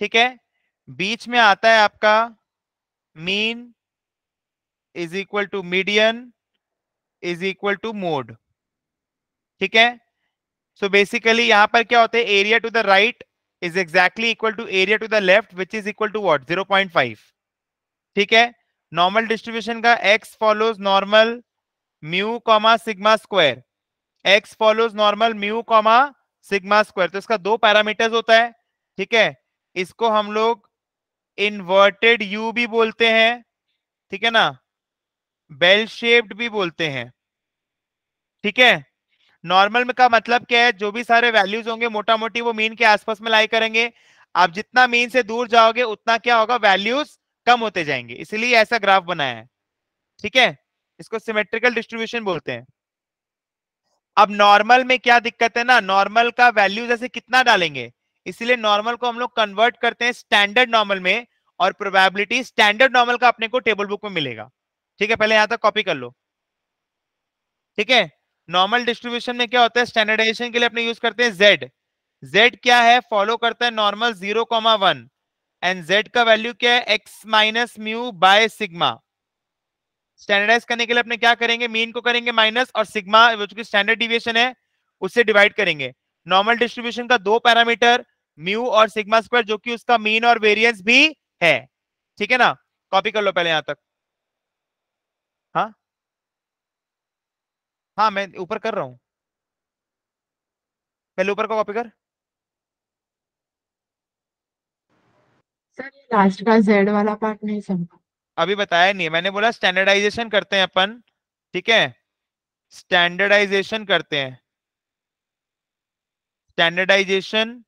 ठीक है बीच में आता है आपका mean is equal to median is equal to mode ठीक है सो बेसिकली यहां पर क्या होता है area to the right is exactly equal to area to the left which is equal to what zero point five ठीक है normal distribution का X follows normal mu comma sigma square X follows normal mu comma sigma square तो इसका दो parameters होता है ठीक है इसको हम लोग इन्वर्टेड यू भी बोलते हैं ठीक है ना बेल शेप्ड भी बोलते हैं ठीक है नॉर्मल का मतलब क्या है जो भी सारे वैल्यूज होंगे मोटा मोटी वो मीन के आसपास में लाई करेंगे आप जितना मीन से दूर जाओगे उतना क्या होगा वैल्यूज कम होते जाएंगे इसलिए ऐसा ग्राफ बनाया है ठीक है इसको सिमेट्रिकल डिस्ट्रीब्यूशन बोलते हैं अब नॉर्मल में क्या दिक्कत है ना नॉर्मल का वैल्यू जैसे कितना डालेंगे इसलिए नॉर्मल को हम लोग कन्वर्ट करते हैं स्टैंडर्ड नॉर्मल में और प्रोबेबिलिटी स्टैंडर्ड नॉर्मल का अपने को टेबल बुक में मिलेगा ठीक है पहले यहां तक कॉपी कर लो ठीक है नॉर्मल डिस्ट्रीब्यूशन में क्या होता है स्टैंडर्डाइजेशन के लिए अपने यूज करते हैं जेड जेड क्या है फॉलो करता है normal zero comma one and Z का वैल्यू क्या है X minus mu by sigma standardize करने के लिए अपने क्या करेंगे मीन को करेंगे माइनस और सिग्मा जो स्टैंडर्ड डिविएशन है उससे डिवाइड करेंगे नॉर्मल डिस्ट्रीब्यूशन का दो पैरामीटर म्यू और सिग्मा स्क्वायर जो कि उसका मीन और वेरियंस भी है ठीक है ना कॉपी कर लो पहले यहां तक हाँ मैं ऊपर कर रहा हूँ पहले ऊपर का कॉपी कर सर लास्ट का जेड वाला पार्ट नहीं समझा अभी बताया नहीं मैंने बोला स्टैंडर्डाइजेशन करते हैं अपन ठीक है स्टैंडर्डाइजेशन करते हैं स्टैंडर्डाइजेशन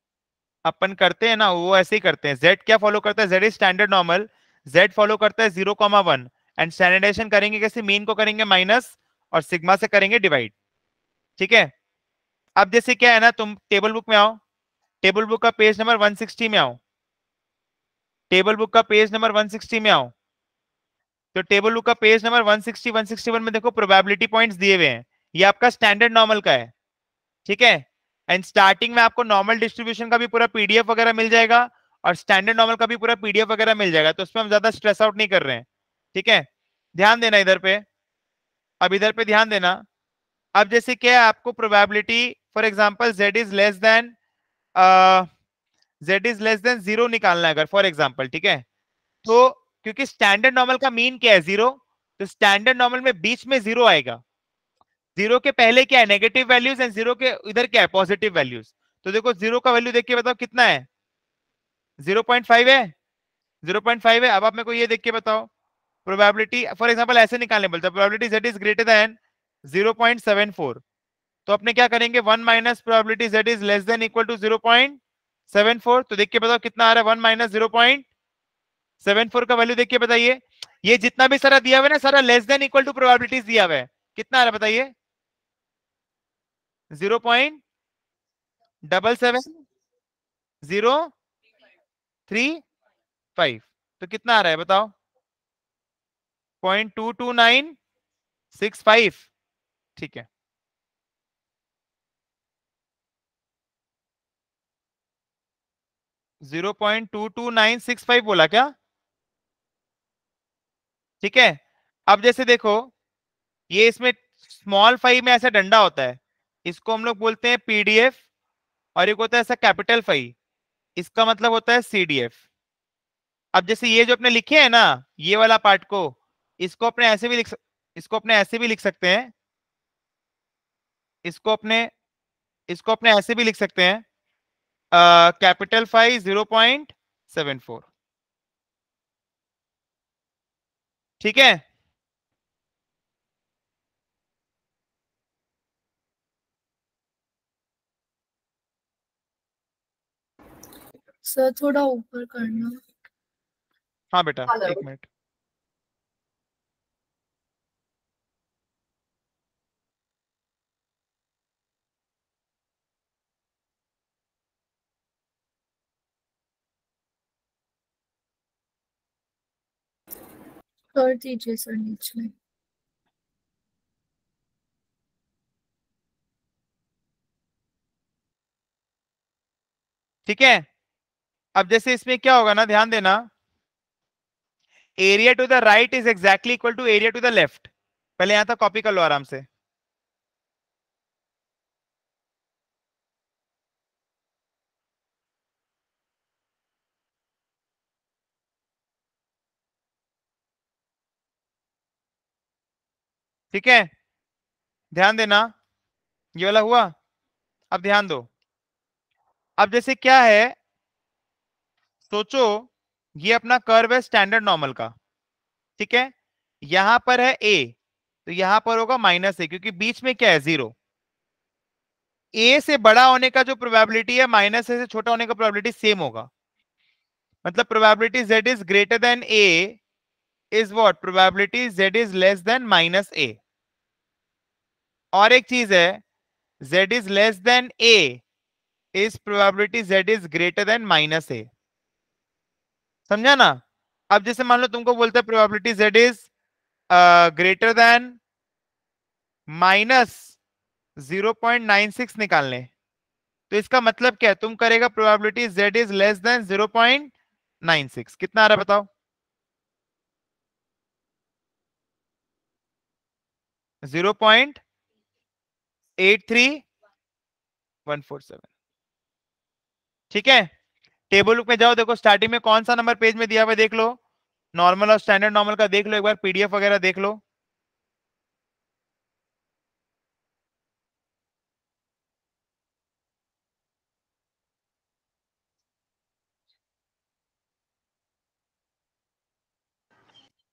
अपन करते हैं ना वो ऐसे ही करते हैं जेड क्या फॉलो करता है Z is standard normal Z follow करता है zero comma one and standardization करेंगे कैसे मीन को करेंगे माइनस और सिग्मा से करेंगे डिवाइड ठीक है अब जैसे क्या है ना तुम टेबल बुक में आओ टेबल बुक का पेज नंबर 160 में आओ टेबल बुक का पेज नंबर 160 में आओ तो टेबल बुक का पेज नंबर 160 161 में देखो प्रोबेबिलिटी पॉइंट्स दिए हुए हैं ये आपका स्टैंडर्ड नॉर्मल का है ठीक है एंड स्टार्टिंग में आपको नॉर्मल डिस्ट्रीब्यूशन का भी पूरा पीडीएफ वगैरह मिल जाएगा और स्टैंडर्ड नॉर्मल का भी पूरा पीडीएफ वगैरह मिल जाएगा तो उसमें हम ज्यादा स्ट्रेस आउट नहीं कर रहे हैं ठीक है ध्यान देना इधर पे अब इधर पे ध्यान देना अब जैसे क्या है आपको probability for example Z is less than Z is less than zero निकालना है अगर फॉर एग्जाम्पल ठीक है तो क्योंकि स्टैंडर्ड नॉर्मल का मीन क्या है जीरो तो स्टैंडर्ड नॉर्मल में बीच में जीरो आएगा जीरो के पहले क्या है नेगेटिव वैल्यूज एंड जीरो के इधर क्या है पॉजिटिव वैल्यूज तो देखो जीरो का वैल्यू देख के बताओ कितना है जीरो पॉइंट फाइव है जीरो पॉइंट फाइव है अब आप मेरे को ये देख के बताओ प्रोबेबिलिटी फॉर एग्जाम्पल ऐसे निकालने बोलते probability Z is greater than four तो अपने क्या करेंगे one minus probability Z is less than equal to zero point seven four तो देख के बताओ कितना आ रहा है one minus zero point seven four का वैल्यू देखिए बताइए ये जितना भी सारा दिया हुआ है ना सारा less than equal to probabilities दिया हुआ है कितना आ रहा है बताइए zero point double seven zero three five तो कितना आ रहा है बताओ point two two nine six five ठीक है zero point two two nine six five बोला क्या ठीक है अब जैसे देखो ये इसमें स्मॉल फाइव में ऐसा डंडा होता है इसको हम लोग बोलते हैं पीडीएफ और एक होता है ऐसा कैपिटल फाइव इसका मतलब होता है सीडीएफ अब जैसे ये जो अपने लिखे हैं ना ये वाला पार्ट को इसको अपने ऐसे भी लिख इसको अपने ऐसे भी लिख सकते हैं इसको अपने इसको अपने ऐसे भी लिख सकते हैं capital five zero point seven four ठीक है सर थोड़ा ऊपर करना हाँ बेटा हाँ, एक मिनट कर दीजिए सर बीच में ठीक है अब जैसे इसमें क्या होगा ना ध्यान देना area to the right is exactly equal to area to the left पहले यहां तक कॉपी कर लो आराम से ठीक है ध्यान देना ये वाला हुआ अब ध्यान दो अब जैसे क्या है सोचो ये अपना कर्व है स्टैंडर्ड नॉर्मल का ठीक है यहां पर है ए तो यहां पर होगा माइनस ए क्योंकि बीच में क्या है जीरो ए से बड़ा होने का जो प्रोबेबिलिटी है माइनस ए से छोटा होने का प्रोबेबिलिटी सेम होगा मतलब probability Z is greater than A is what probability z is less than minus a और एक चीज है z is less than a is probability z is greater than minus a समझा ना अब जैसे मान लो तुमको बोलते हैं probability z uh, greater than minus 0.96 निकालने तो इसका मतलब क्या है तुम करेगा probability z is less than 0.96 कितना आ रहा है बताओ zero point eight three one four seven ठीक है टेबल बुक में जाओ देखो स्टार्टिंग में कौन सा नंबर पेज में दिया हुआ देख लो नॉर्मल और स्टैंडर्ड नॉर्मल का देख लो एक बार पीडीएफ वगैरह देख लो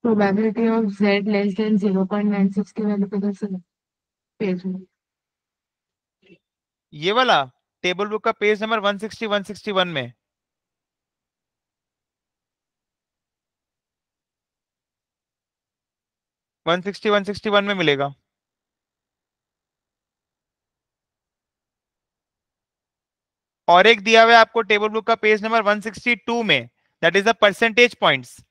probability of Z less than 0.96 की वैल्यू के से पेज में ये वाला टेबल बुक का पेज नंबर 160 161 में one sixty one sixty one में मिलेगा और एक दिया हुआ है आपको टेबल बुक का page number one sixty two में that is the percentage points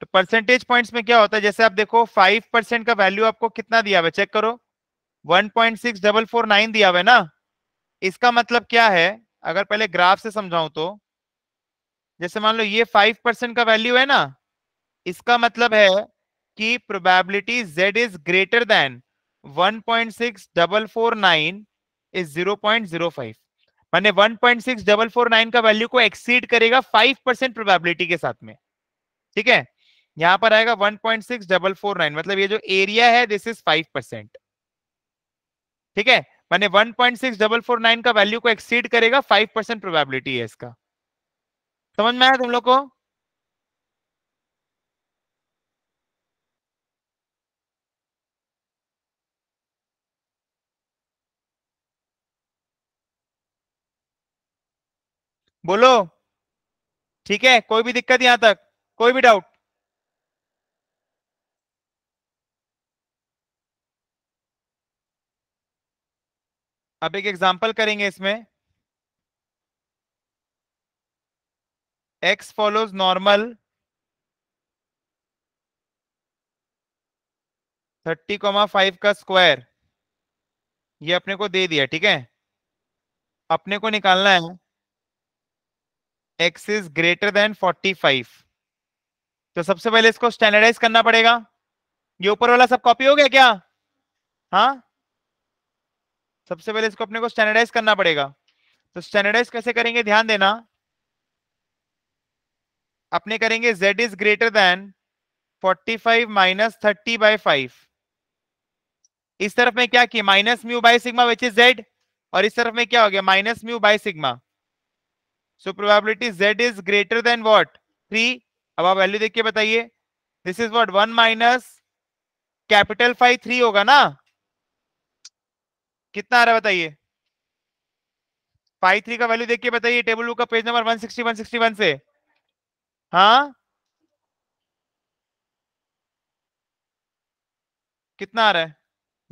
तो परसेंटेज पॉइंट्स में क्या होता है जैसे आप देखो फाइव परसेंट का वैल्यू आपको कितना दिया हुआ है चेक करो one point six double four nine दिया हुआ है ना इसका मतलब क्या है अगर पहले ग्राफ से समझाऊं तो जैसे मान लो ये फाइव परसेंट का वैल्यू है ना इसका मतलब है कि probability z is greater than 1.6449 is 0.05 माने 1.6449 का वैल्यू को एक्सीड करेगा 5 परसेंट प्रोबेबिलिटी के साथ में ठीक है यहां पर आएगा one point six double four nine मतलब ये जो एरिया है दिस इज फाइव परसेंट ठीक है मैंने one point six double four nine का वैल्यू को एक्सीड करेगा फाइव परसेंट प्रोबेबिलिटी है इसका समझ में आया तुम लोग को बोलो ठीक है कोई भी दिक्कत यहां तक कोई भी डाउट अब एक एग्जाम्पल करेंगे इसमें X follows normal thirty comma five का स्क्वायर ये अपने को दे दिया ठीक है अपने को निकालना है X is greater than forty five तो सबसे पहले इसको स्टैंडर्डाइज करना पड़ेगा ये ऊपर वाला सब कॉपी हो गया क्या हाँ सबसे पहले इसको अपने को स्टैंडर्डाइज करना पड़ेगा तो स्टैंडर्डाइज कैसे करेंगे ध्यान देना अपने करेंगे z is greater than 45 five minus thirty by five इस तरफ में क्या किया minus mu by sigma which is Z और इस तरफ में क्या हो गया minus mu by sigma so probability z is greater than what three अब आप वैल्यू देख के बताइए this is what one minus capital five three होगा ना कितना आ रहा है बताइए पाई थ्री का वैल्यू देखिए बताइए टेबल बुक का पेज नंबर 160 161 से हाँ कितना आ रहा है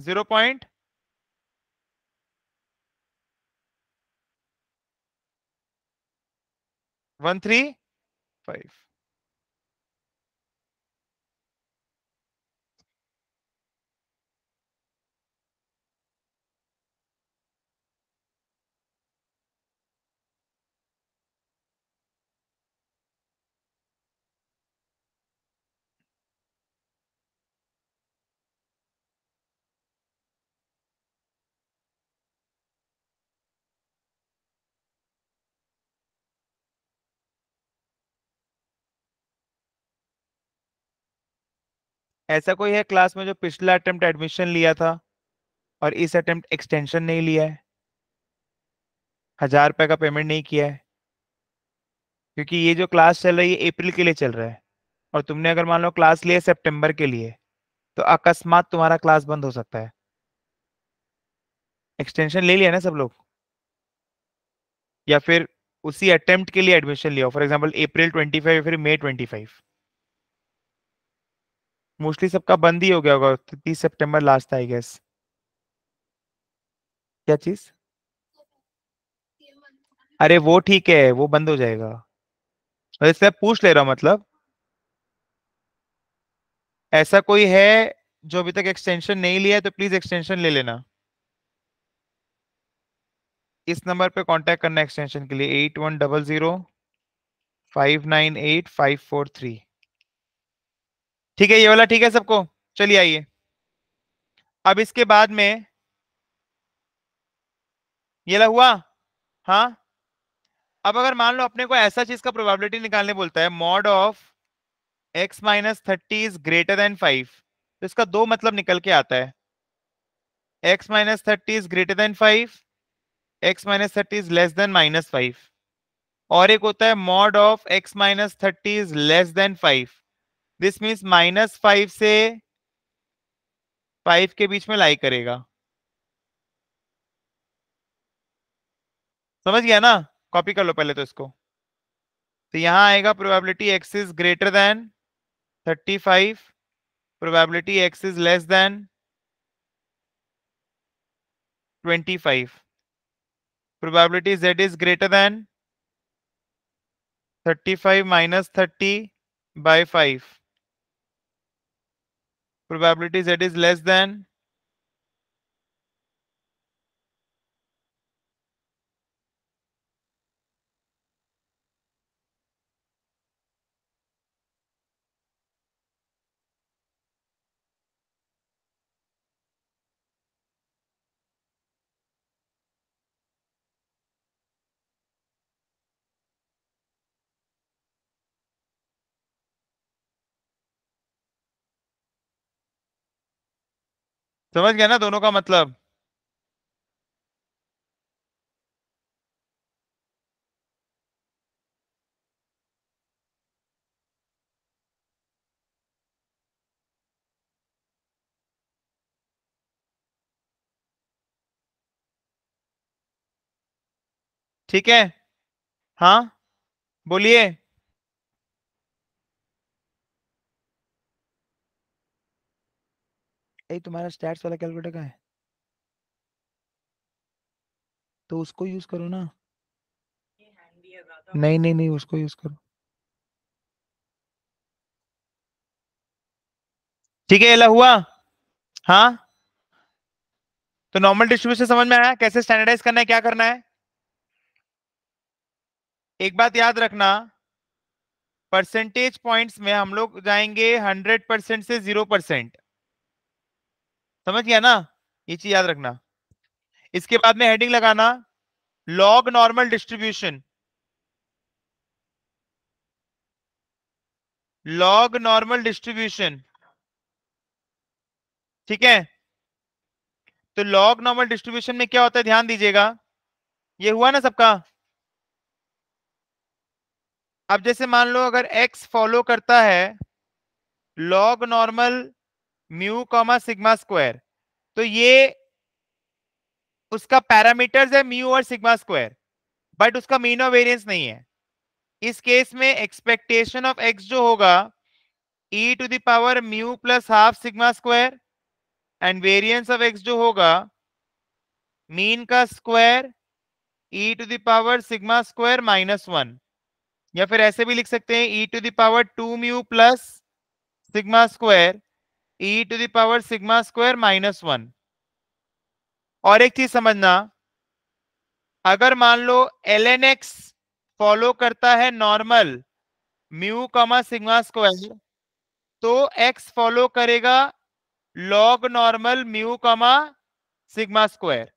zero point one three five ऐसा कोई है क्लास में जो पिछला अटेम्प्ट एडमिशन लिया था और इस अटेम्प्ट एक्सटेंशन नहीं लिया है हजार रुपए का पेमेंट नहीं किया है क्योंकि ये जो क्लास चल रही है अप्रैल के लिए चल रहा है और तुमने अगर मान लो क्लास लिया सितंबर के लिए तो अकस्मात तुम्हारा क्लास बंद हो सकता है एक्सटेंशन ले लिया ना सब लोग या फिर उसी अटेम्प्ट के लिए एडमिशन लिया फॉर एग्जाम्पल अप्रैल फाइव या फिर ट्वेंटी फाइव मोस्टली सबका बंद ही हो गया होगा तो तीस सितंबर लास्ट आई गेस क्या चीज अरे वो ठीक है वो बंद हो जाएगा वैसे मैं पूछ ले रहा हूं मतलब ऐसा कोई है जो अभी तक एक्सटेंशन नहीं लिया है तो प्लीज एक्सटेंशन ले लेना इस नंबर पे कांटेक्ट करना एक्सटेंशन के लिए eight one double zero five nine eight five four three ठीक है ये वाला ठीक है सबको चलिए आइए अब इसके बाद में ये ला हुआ हाँ अब अगर मान लो अपने को ऐसा चीज का प्रोबेबिलिटी निकालने बोलता है mod of X minus thirty is greater than five तो इसका दो मतलब निकल के आता है X minus thirty is greater than five X minus thirty is less than minus five और एक होता है mod of X minus thirty is less than five this means minus five से फाइव के बीच में लाई करेगा समझ गया ना कॉपी कर लो पहले तो इसको तो यहां आएगा probability x is greater than 35 probability x is less than 25 probability Z is greater than 35 minus thirty by five probability z is less than समझ गया ना दोनों का मतलब ठीक है हाँ बोलिए ए तुम्हारा स्टैट्स वाला कैलकुलेटर का है तो उसको यूज करो ना नहीं नहीं नहीं उसको यूज करो ठीक है एला हुआ हाँ तो नॉर्मल डिस्ट्रीब्यूशन समझ में आया कैसे स्टैंडर्डाइज करना है क्या करना है एक बात याद रखना परसेंटेज पॉइंट्स में हम लोग जाएंगे हंड्रेड परसेंट से जीरो परसेंट समझ गया ना ये चीज याद रखना इसके बाद में हेडिंग लगाना log normal distribution log normal distribution ठीक है तो लॉग नॉर्मल डिस्ट्रीब्यूशन में क्या होता है ध्यान दीजिएगा ये हुआ ना सबका अब जैसे मान लो अगर x फॉलो करता है log normal mu comma sigma square तो ये उसका पैरामीटर्स है म्यू और सिग्मा स्क्वायर बट उसका मीन और वेरियंस नहीं है इस केस में एक्सपेक्टेशन ऑफ एक्स जो होगा E to the power mu plus half sigma square and variance of X जो होगा मीन का square E to the power sigma square minus one या फिर ऐसे भी लिख सकते हैं E to the power two mu plus sigma square E to power sigma square minus one और एक चीज समझना अगर मान लो एल एन एक्स फॉलो करता है normal mu comma sigma square तो एक्स फॉलो करेगा log normal mu comma sigma square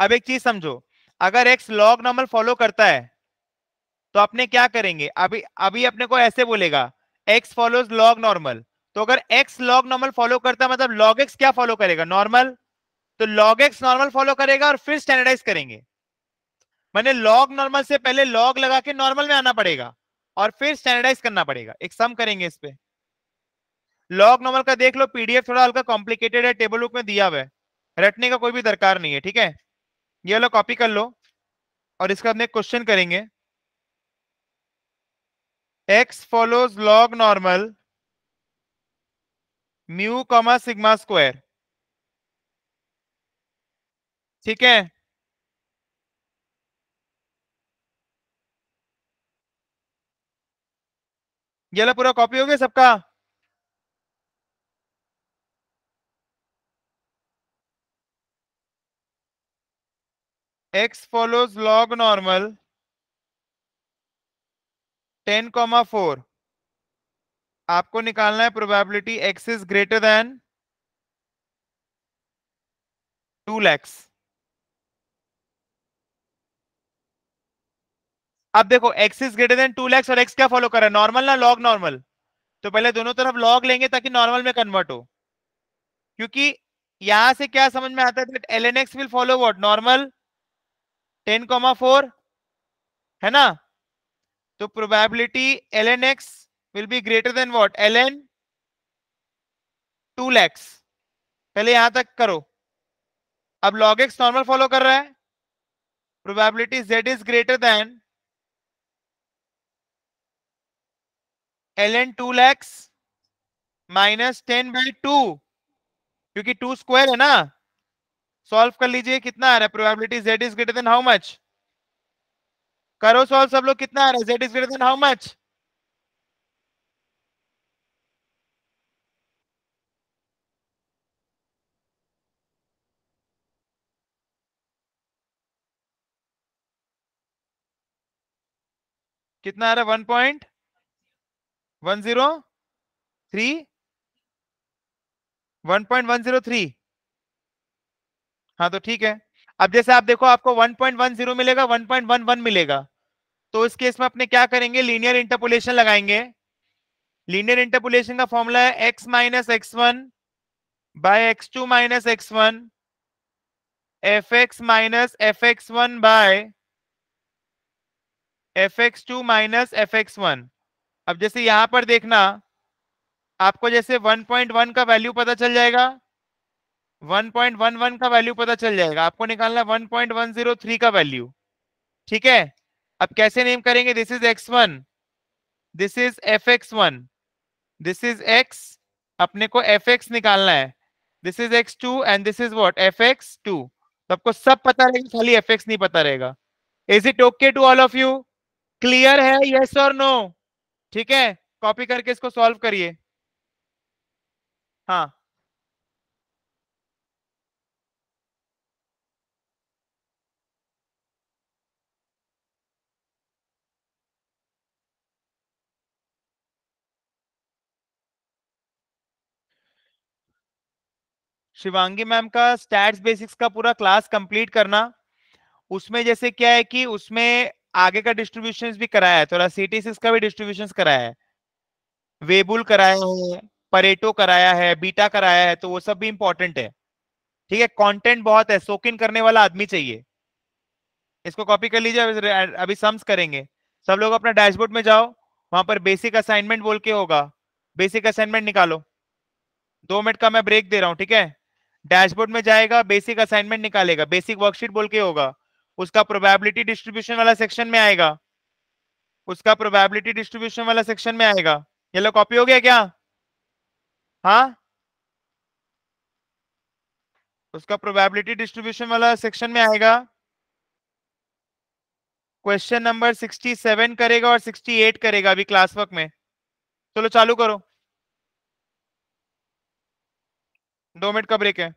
अब एक चीज समझो अगर एक्स लॉग नॉर्मल फॉलो करता है तो अपने क्या करेंगे अभी अभी अपने को ऐसे बोलेगा एक्स फॉलोज लॉग नॉर्मल तो अगर एक्स लॉग नॉर्मल फॉलो करता मतलब लॉग एक्स क्या फॉलो करेगा नॉर्मल तो लॉग एक्स नॉर्मल फॉलो करेगा और फिर स्टैंडर्डाइज करेंगे मैंने लॉग नॉर्मल से पहले लॉग लगा के नॉर्मल में आना पड़ेगा और फिर स्टैंडर्डाइज करना पड़ेगा एक सम करेंगे इस पे लॉग नॉर्मल का देख लो पीडीएफ थोड़ा हल्का कॉम्प्लिकेटेड है टेबल बुक में दिया हुआ है रटने का कोई भी दरकार नहीं है ठीक है ये वाला कॉपी कर लो और इसका हम क्वेश्चन करेंगे X follows log normal mu comma sigma square ठीक है ये पूरा कॉपी हो गया सबका x follows log normal ten comma four आपको निकालना है probability x is greater than two lakhs अब देखो x is greater than two lakhs और x क्या फॉलो कर रहा है नॉर्मल ना लॉग नॉर्मल तो पहले दोनों तरफ लॉग लेंगे ताकि नॉर्मल में कन्वर्ट हो क्योंकि यहां से क्या समझ में आता है will follow what normal ten comma four है ना तो probability L N X will be greater than what L N two lakhs पहले यहां तक करो अब लॉग एक्स नॉर्मल फॉलो कर रहा है probability Z is greater than L N two लैक्स माइनस टेन बाई टू क्योंकि टू स्क्वायर है ना सॉल्व कर लीजिए कितना आ रहा है probability Z is greater than how much करो सॉल्व सब लोग कितना आ रहा है Z is greater than how much कितना आ रहा है one point one zero three one point one zero three हाँ तो ठीक है अब जैसे आप देखो आपको 1.10 मिलेगा 1.11 मिलेगा तो इस केस में अपने क्या करेंगे लीनियर इंटरपोलेशन लगाएंगे लीनियर इंटरपोलेशन का फॉर्मूला है x minus x one by x two minus x one F x minus F x one by F x two minus F x one अब जैसे यहां पर देखना आपको जैसे 1.1 का वैल्यू पता चल जाएगा 1.1 1.11 का वैल्यू पता चल जाएगा आपको निकालना 1.103 का वैल्यू ठीक है अब कैसे नेम करेंगे this is x one this is F x one this is x अपने को एफ एक्स निकालना है this is x two and this is what F x two तो आपको सब पता रहेगा खाली एफ एक्स नहीं पता रहेगा is it okay to all of you clear है येस और नो ठीक है कॉपी करके इसको सॉल्व करिए हाँ शिवांगी मैम का स्टैट्स बेसिक्स का पूरा क्लास कंप्लीट करना उसमें जैसे क्या है कि उसमें आगे का डिस्ट्रीब्यूशन भी कराया है थोड़ा सी टी का भी डिस्ट्रीब्यूशन कराया है वेबुल कराया है परेटो कराया है बीटा कराया है तो वो सब भी इंपॉर्टेंट है ठीक है कंटेंट बहुत है सोकिन करने वाला आदमी चाहिए इसको कॉपी कर लीजिए अभी सम्स करेंगे सब लोग अपना डैशबोर्ड में जाओ वहां पर बेसिक असाइनमेंट बोल के होगा बेसिक असाइनमेंट निकालो दो मिनट का मैं ब्रेक दे रहा हूँ ठीक है डैशबोर्ड में जाएगा बेसिक असाइनमेंट निकालेगा बेसिक वर्कशीट बोल के होगा उसका प्रोबेबिलिटी डिस्ट्रीब्यूशन वाला सेक्शन में आएगा उसका प्रोबेबिलिटी डिस्ट्रीब्यूशन वाला सेक्शन में आएगा येलो कॉपी हो गया क्या हाँ उसका प्रोबेबिलिटी डिस्ट्रीब्यूशन वाला सेक्शन में आएगा क्वेश्चन नंबर 67 करेगा और 68 करेगा अभी क्लास वर्क में चलो चालू करो दो मिनट का ब्रेक है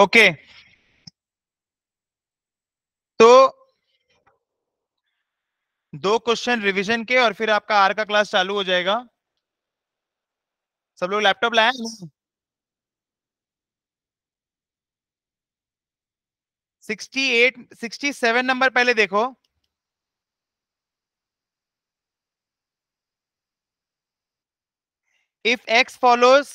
ओके तो दो क्वेश्चन रिवीजन के और फिर आपका आर का क्लास चालू हो जाएगा सब लोग लैपटॉप लाए sixty eight sixty seven number पहले देखो इफ एक्स फॉलोज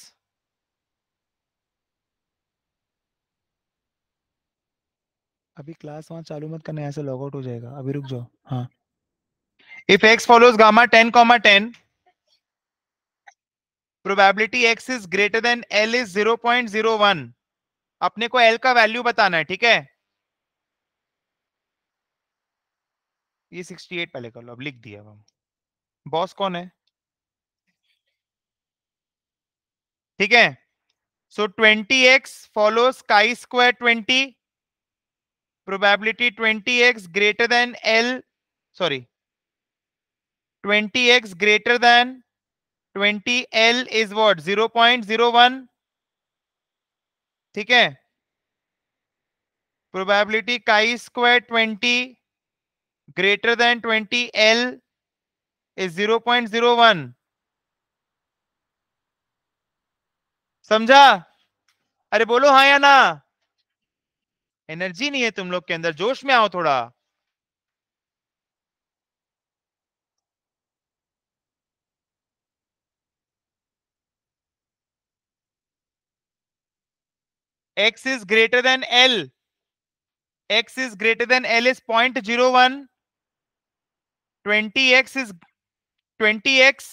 अभी क्लास वहां चालू मत करना ऐसे लॉग आउट हो जाएगा अभी रुक जाओ हाँ if x follows gamma ten comma ten probability x is greater than L is zero point zero one अपने को एल का वैल्यू बताना है ठीक है ये सिक्सटी एट पहले कर लो अब लिख दिया हम बॉस कौन है ठीक है so twenty x follows chi square twenty probability 20x greater than L, sorry, 20x greater than 20L is what? 0.01. ठीक है probability chi square 20 greater than 20 L is 0.01. समझा अरे बोलो हाँ या ना एनर्जी नहीं है तुम लोग के अंदर जोश में आओ थोड़ा x is greater than L. x is greater than L is 0.01. 20x is 20x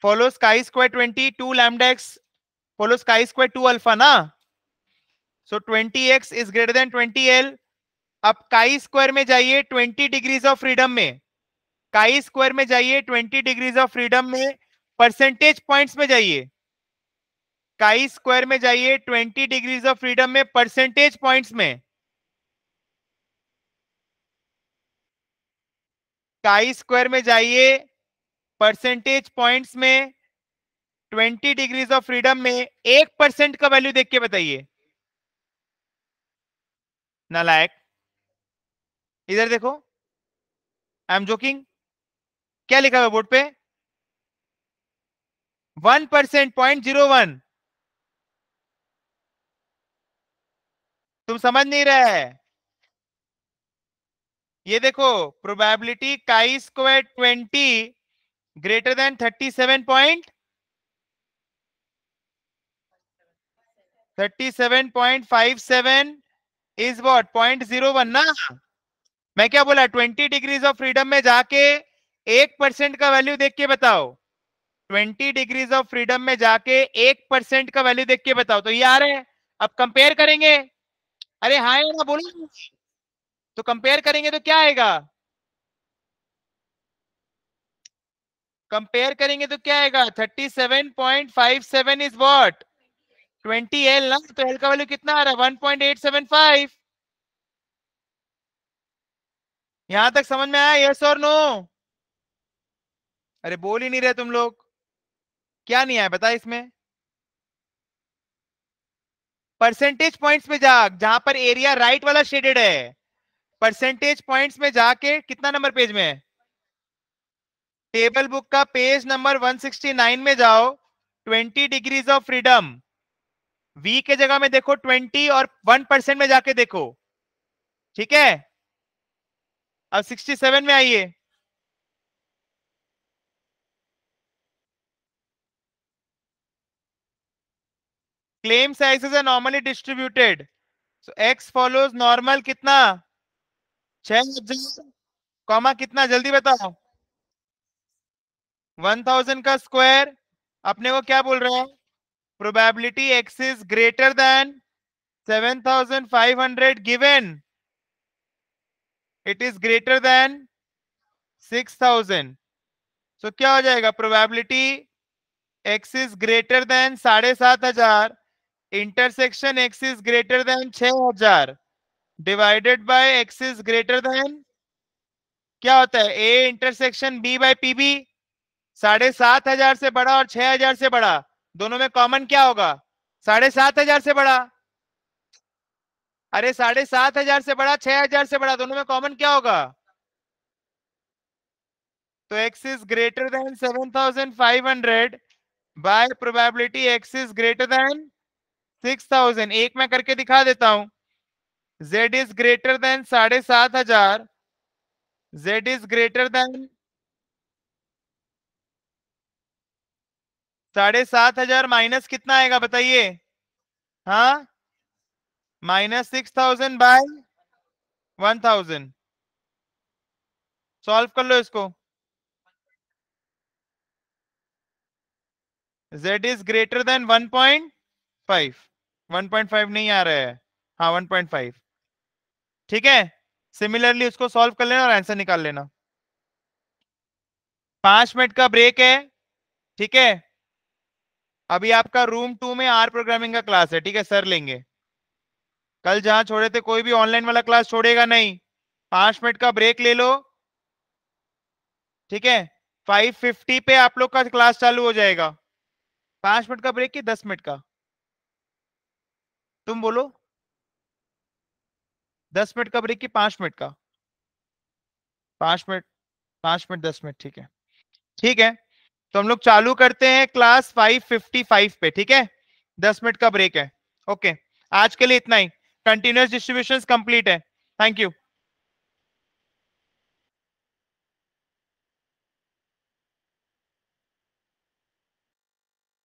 follows chi square 20, 2 lambda x बोलो स्काई स्क्वायर टू अल्फा ना so twenty x is greater than twenty L अब chi square में जाइए twenty degrees of freedom में chi square में जाइए twenty degrees of freedom में percentage points में जाइए काई स्क्वायर में जाइए ट्वेंटी डिग्रीज ऑफ फ्रीडम में परसेंटेज पॉइंट्स में काई स्क्वायर में जाइए परसेंटेज पॉइंट्स में ट्वेंटी डिग्रीज ऑफ फ्रीडम में एक परसेंट का वैल्यू देख के बताइए नालायक इधर देखो आई एम जोकिंग क्या लिखा हुआ बोर्ड पे one percent point zero one तुम समझ नहीं रहा है ये देखो probability chi square twenty greater than thirty seven point 37.57 is what 0.01 ना मैं क्या बोला 20 डिग्रीज ऑफ फ्रीडम में जाके एक परसेंट का वैल्यू देख के बताओ 20 डिग्रीज ऑफ फ्रीडम में जाके एक परसेंट का वैल्यू देख के बताओ तो ये आ रहे हैं अब कंपेयर करेंगे अरे हाँ ना बोलो तो कंपेयर करेंगे तो क्या आएगा कंपेयर करेंगे तो क्या आएगा 37.57 इज वॉट ट्वेंटी एल ना तो एल का वैल्यू कितना आ रहा है यहां तक समझ में आया यस और नो अरे बोल ही नहीं रहे तुम लोग क्या नहीं आया बता इसमें परसेंटेज पॉइंट्स में जा जहां पर एरिया राइट वाला शेडेड है परसेंटेज पॉइंट्स में जाके कितना नंबर पेज में टेबल बुक का पेज नंबर 169 में जाओ 20 डिग्रीज ऑफ फ्रीडम वी के जगह में देखो ट्वेंटी और वन परसेंट में जाके देखो ठीक है अब सिक्सटी सेवन में आइए claim size a normally distributed so x follows normal कितना कॉमा कितना जल्दी बताओ 1000 का स्क्वायर अपने को क्या बोल रहे हैं probability x is greater than 7500 given it is greater than 6000 so kya ho jayega probability x is greater than 7500 intersection x is greater than 6000 divided by x is greater than क्या होता है a intersection b by PB साढ़े सात हजार से बड़ा और छह हजार से बड़ा दोनों में कॉमन क्या होगा साढ़े सात हजार से बड़ा अरे साढ़े सात हजार से बड़ा छह हजार से बड़ा दोनों में कॉमन क्या होगा तो x is greater than seven thousand five hundred by probability x is greater than six thousand एक मैं करके दिखा देता हूं z इज ग्रेटर देन साढ़े सात हजार z इज ग्रेटर than साढ़े सात हजार माइनस कितना आएगा बताइए हाँ minus six thousand by one thousand solve कर लो इसको z इज ग्रेटर देन 1.5 1.5 नहीं आ रहा है हाँ 1.5 ठीक है सिमिलरली उसको सॉल्व कर लेना और आंसर निकाल लेना पांच मिनट का ब्रेक है ठीक है अभी आपका रूम टू में आर प्रोग्रामिंग का क्लास है ठीक है सर लेंगे कल जहां छोड़े थे कोई भी ऑनलाइन वाला क्लास छोड़ेगा नहीं पांच मिनट का ब्रेक ले लो ठीक है फाइव फिफ्टी पे आप लोग का क्लास चालू हो जाएगा पांच मिनट का ब्रेक की दस मिनट का तुम बोलो दस मिनट का ब्रेक की पांच मिनट का पांच मिनट पांच मिनट दस मिनट ठीक है ठीक है तो हम लोग चालू करते हैं क्लास 555 पे ठीक है 10 मिनट का ब्रेक है ओके आज के लिए इतना ही कंटिन्यूस डिस्ट्रीब्यूशन कंप्लीट है थैंक यू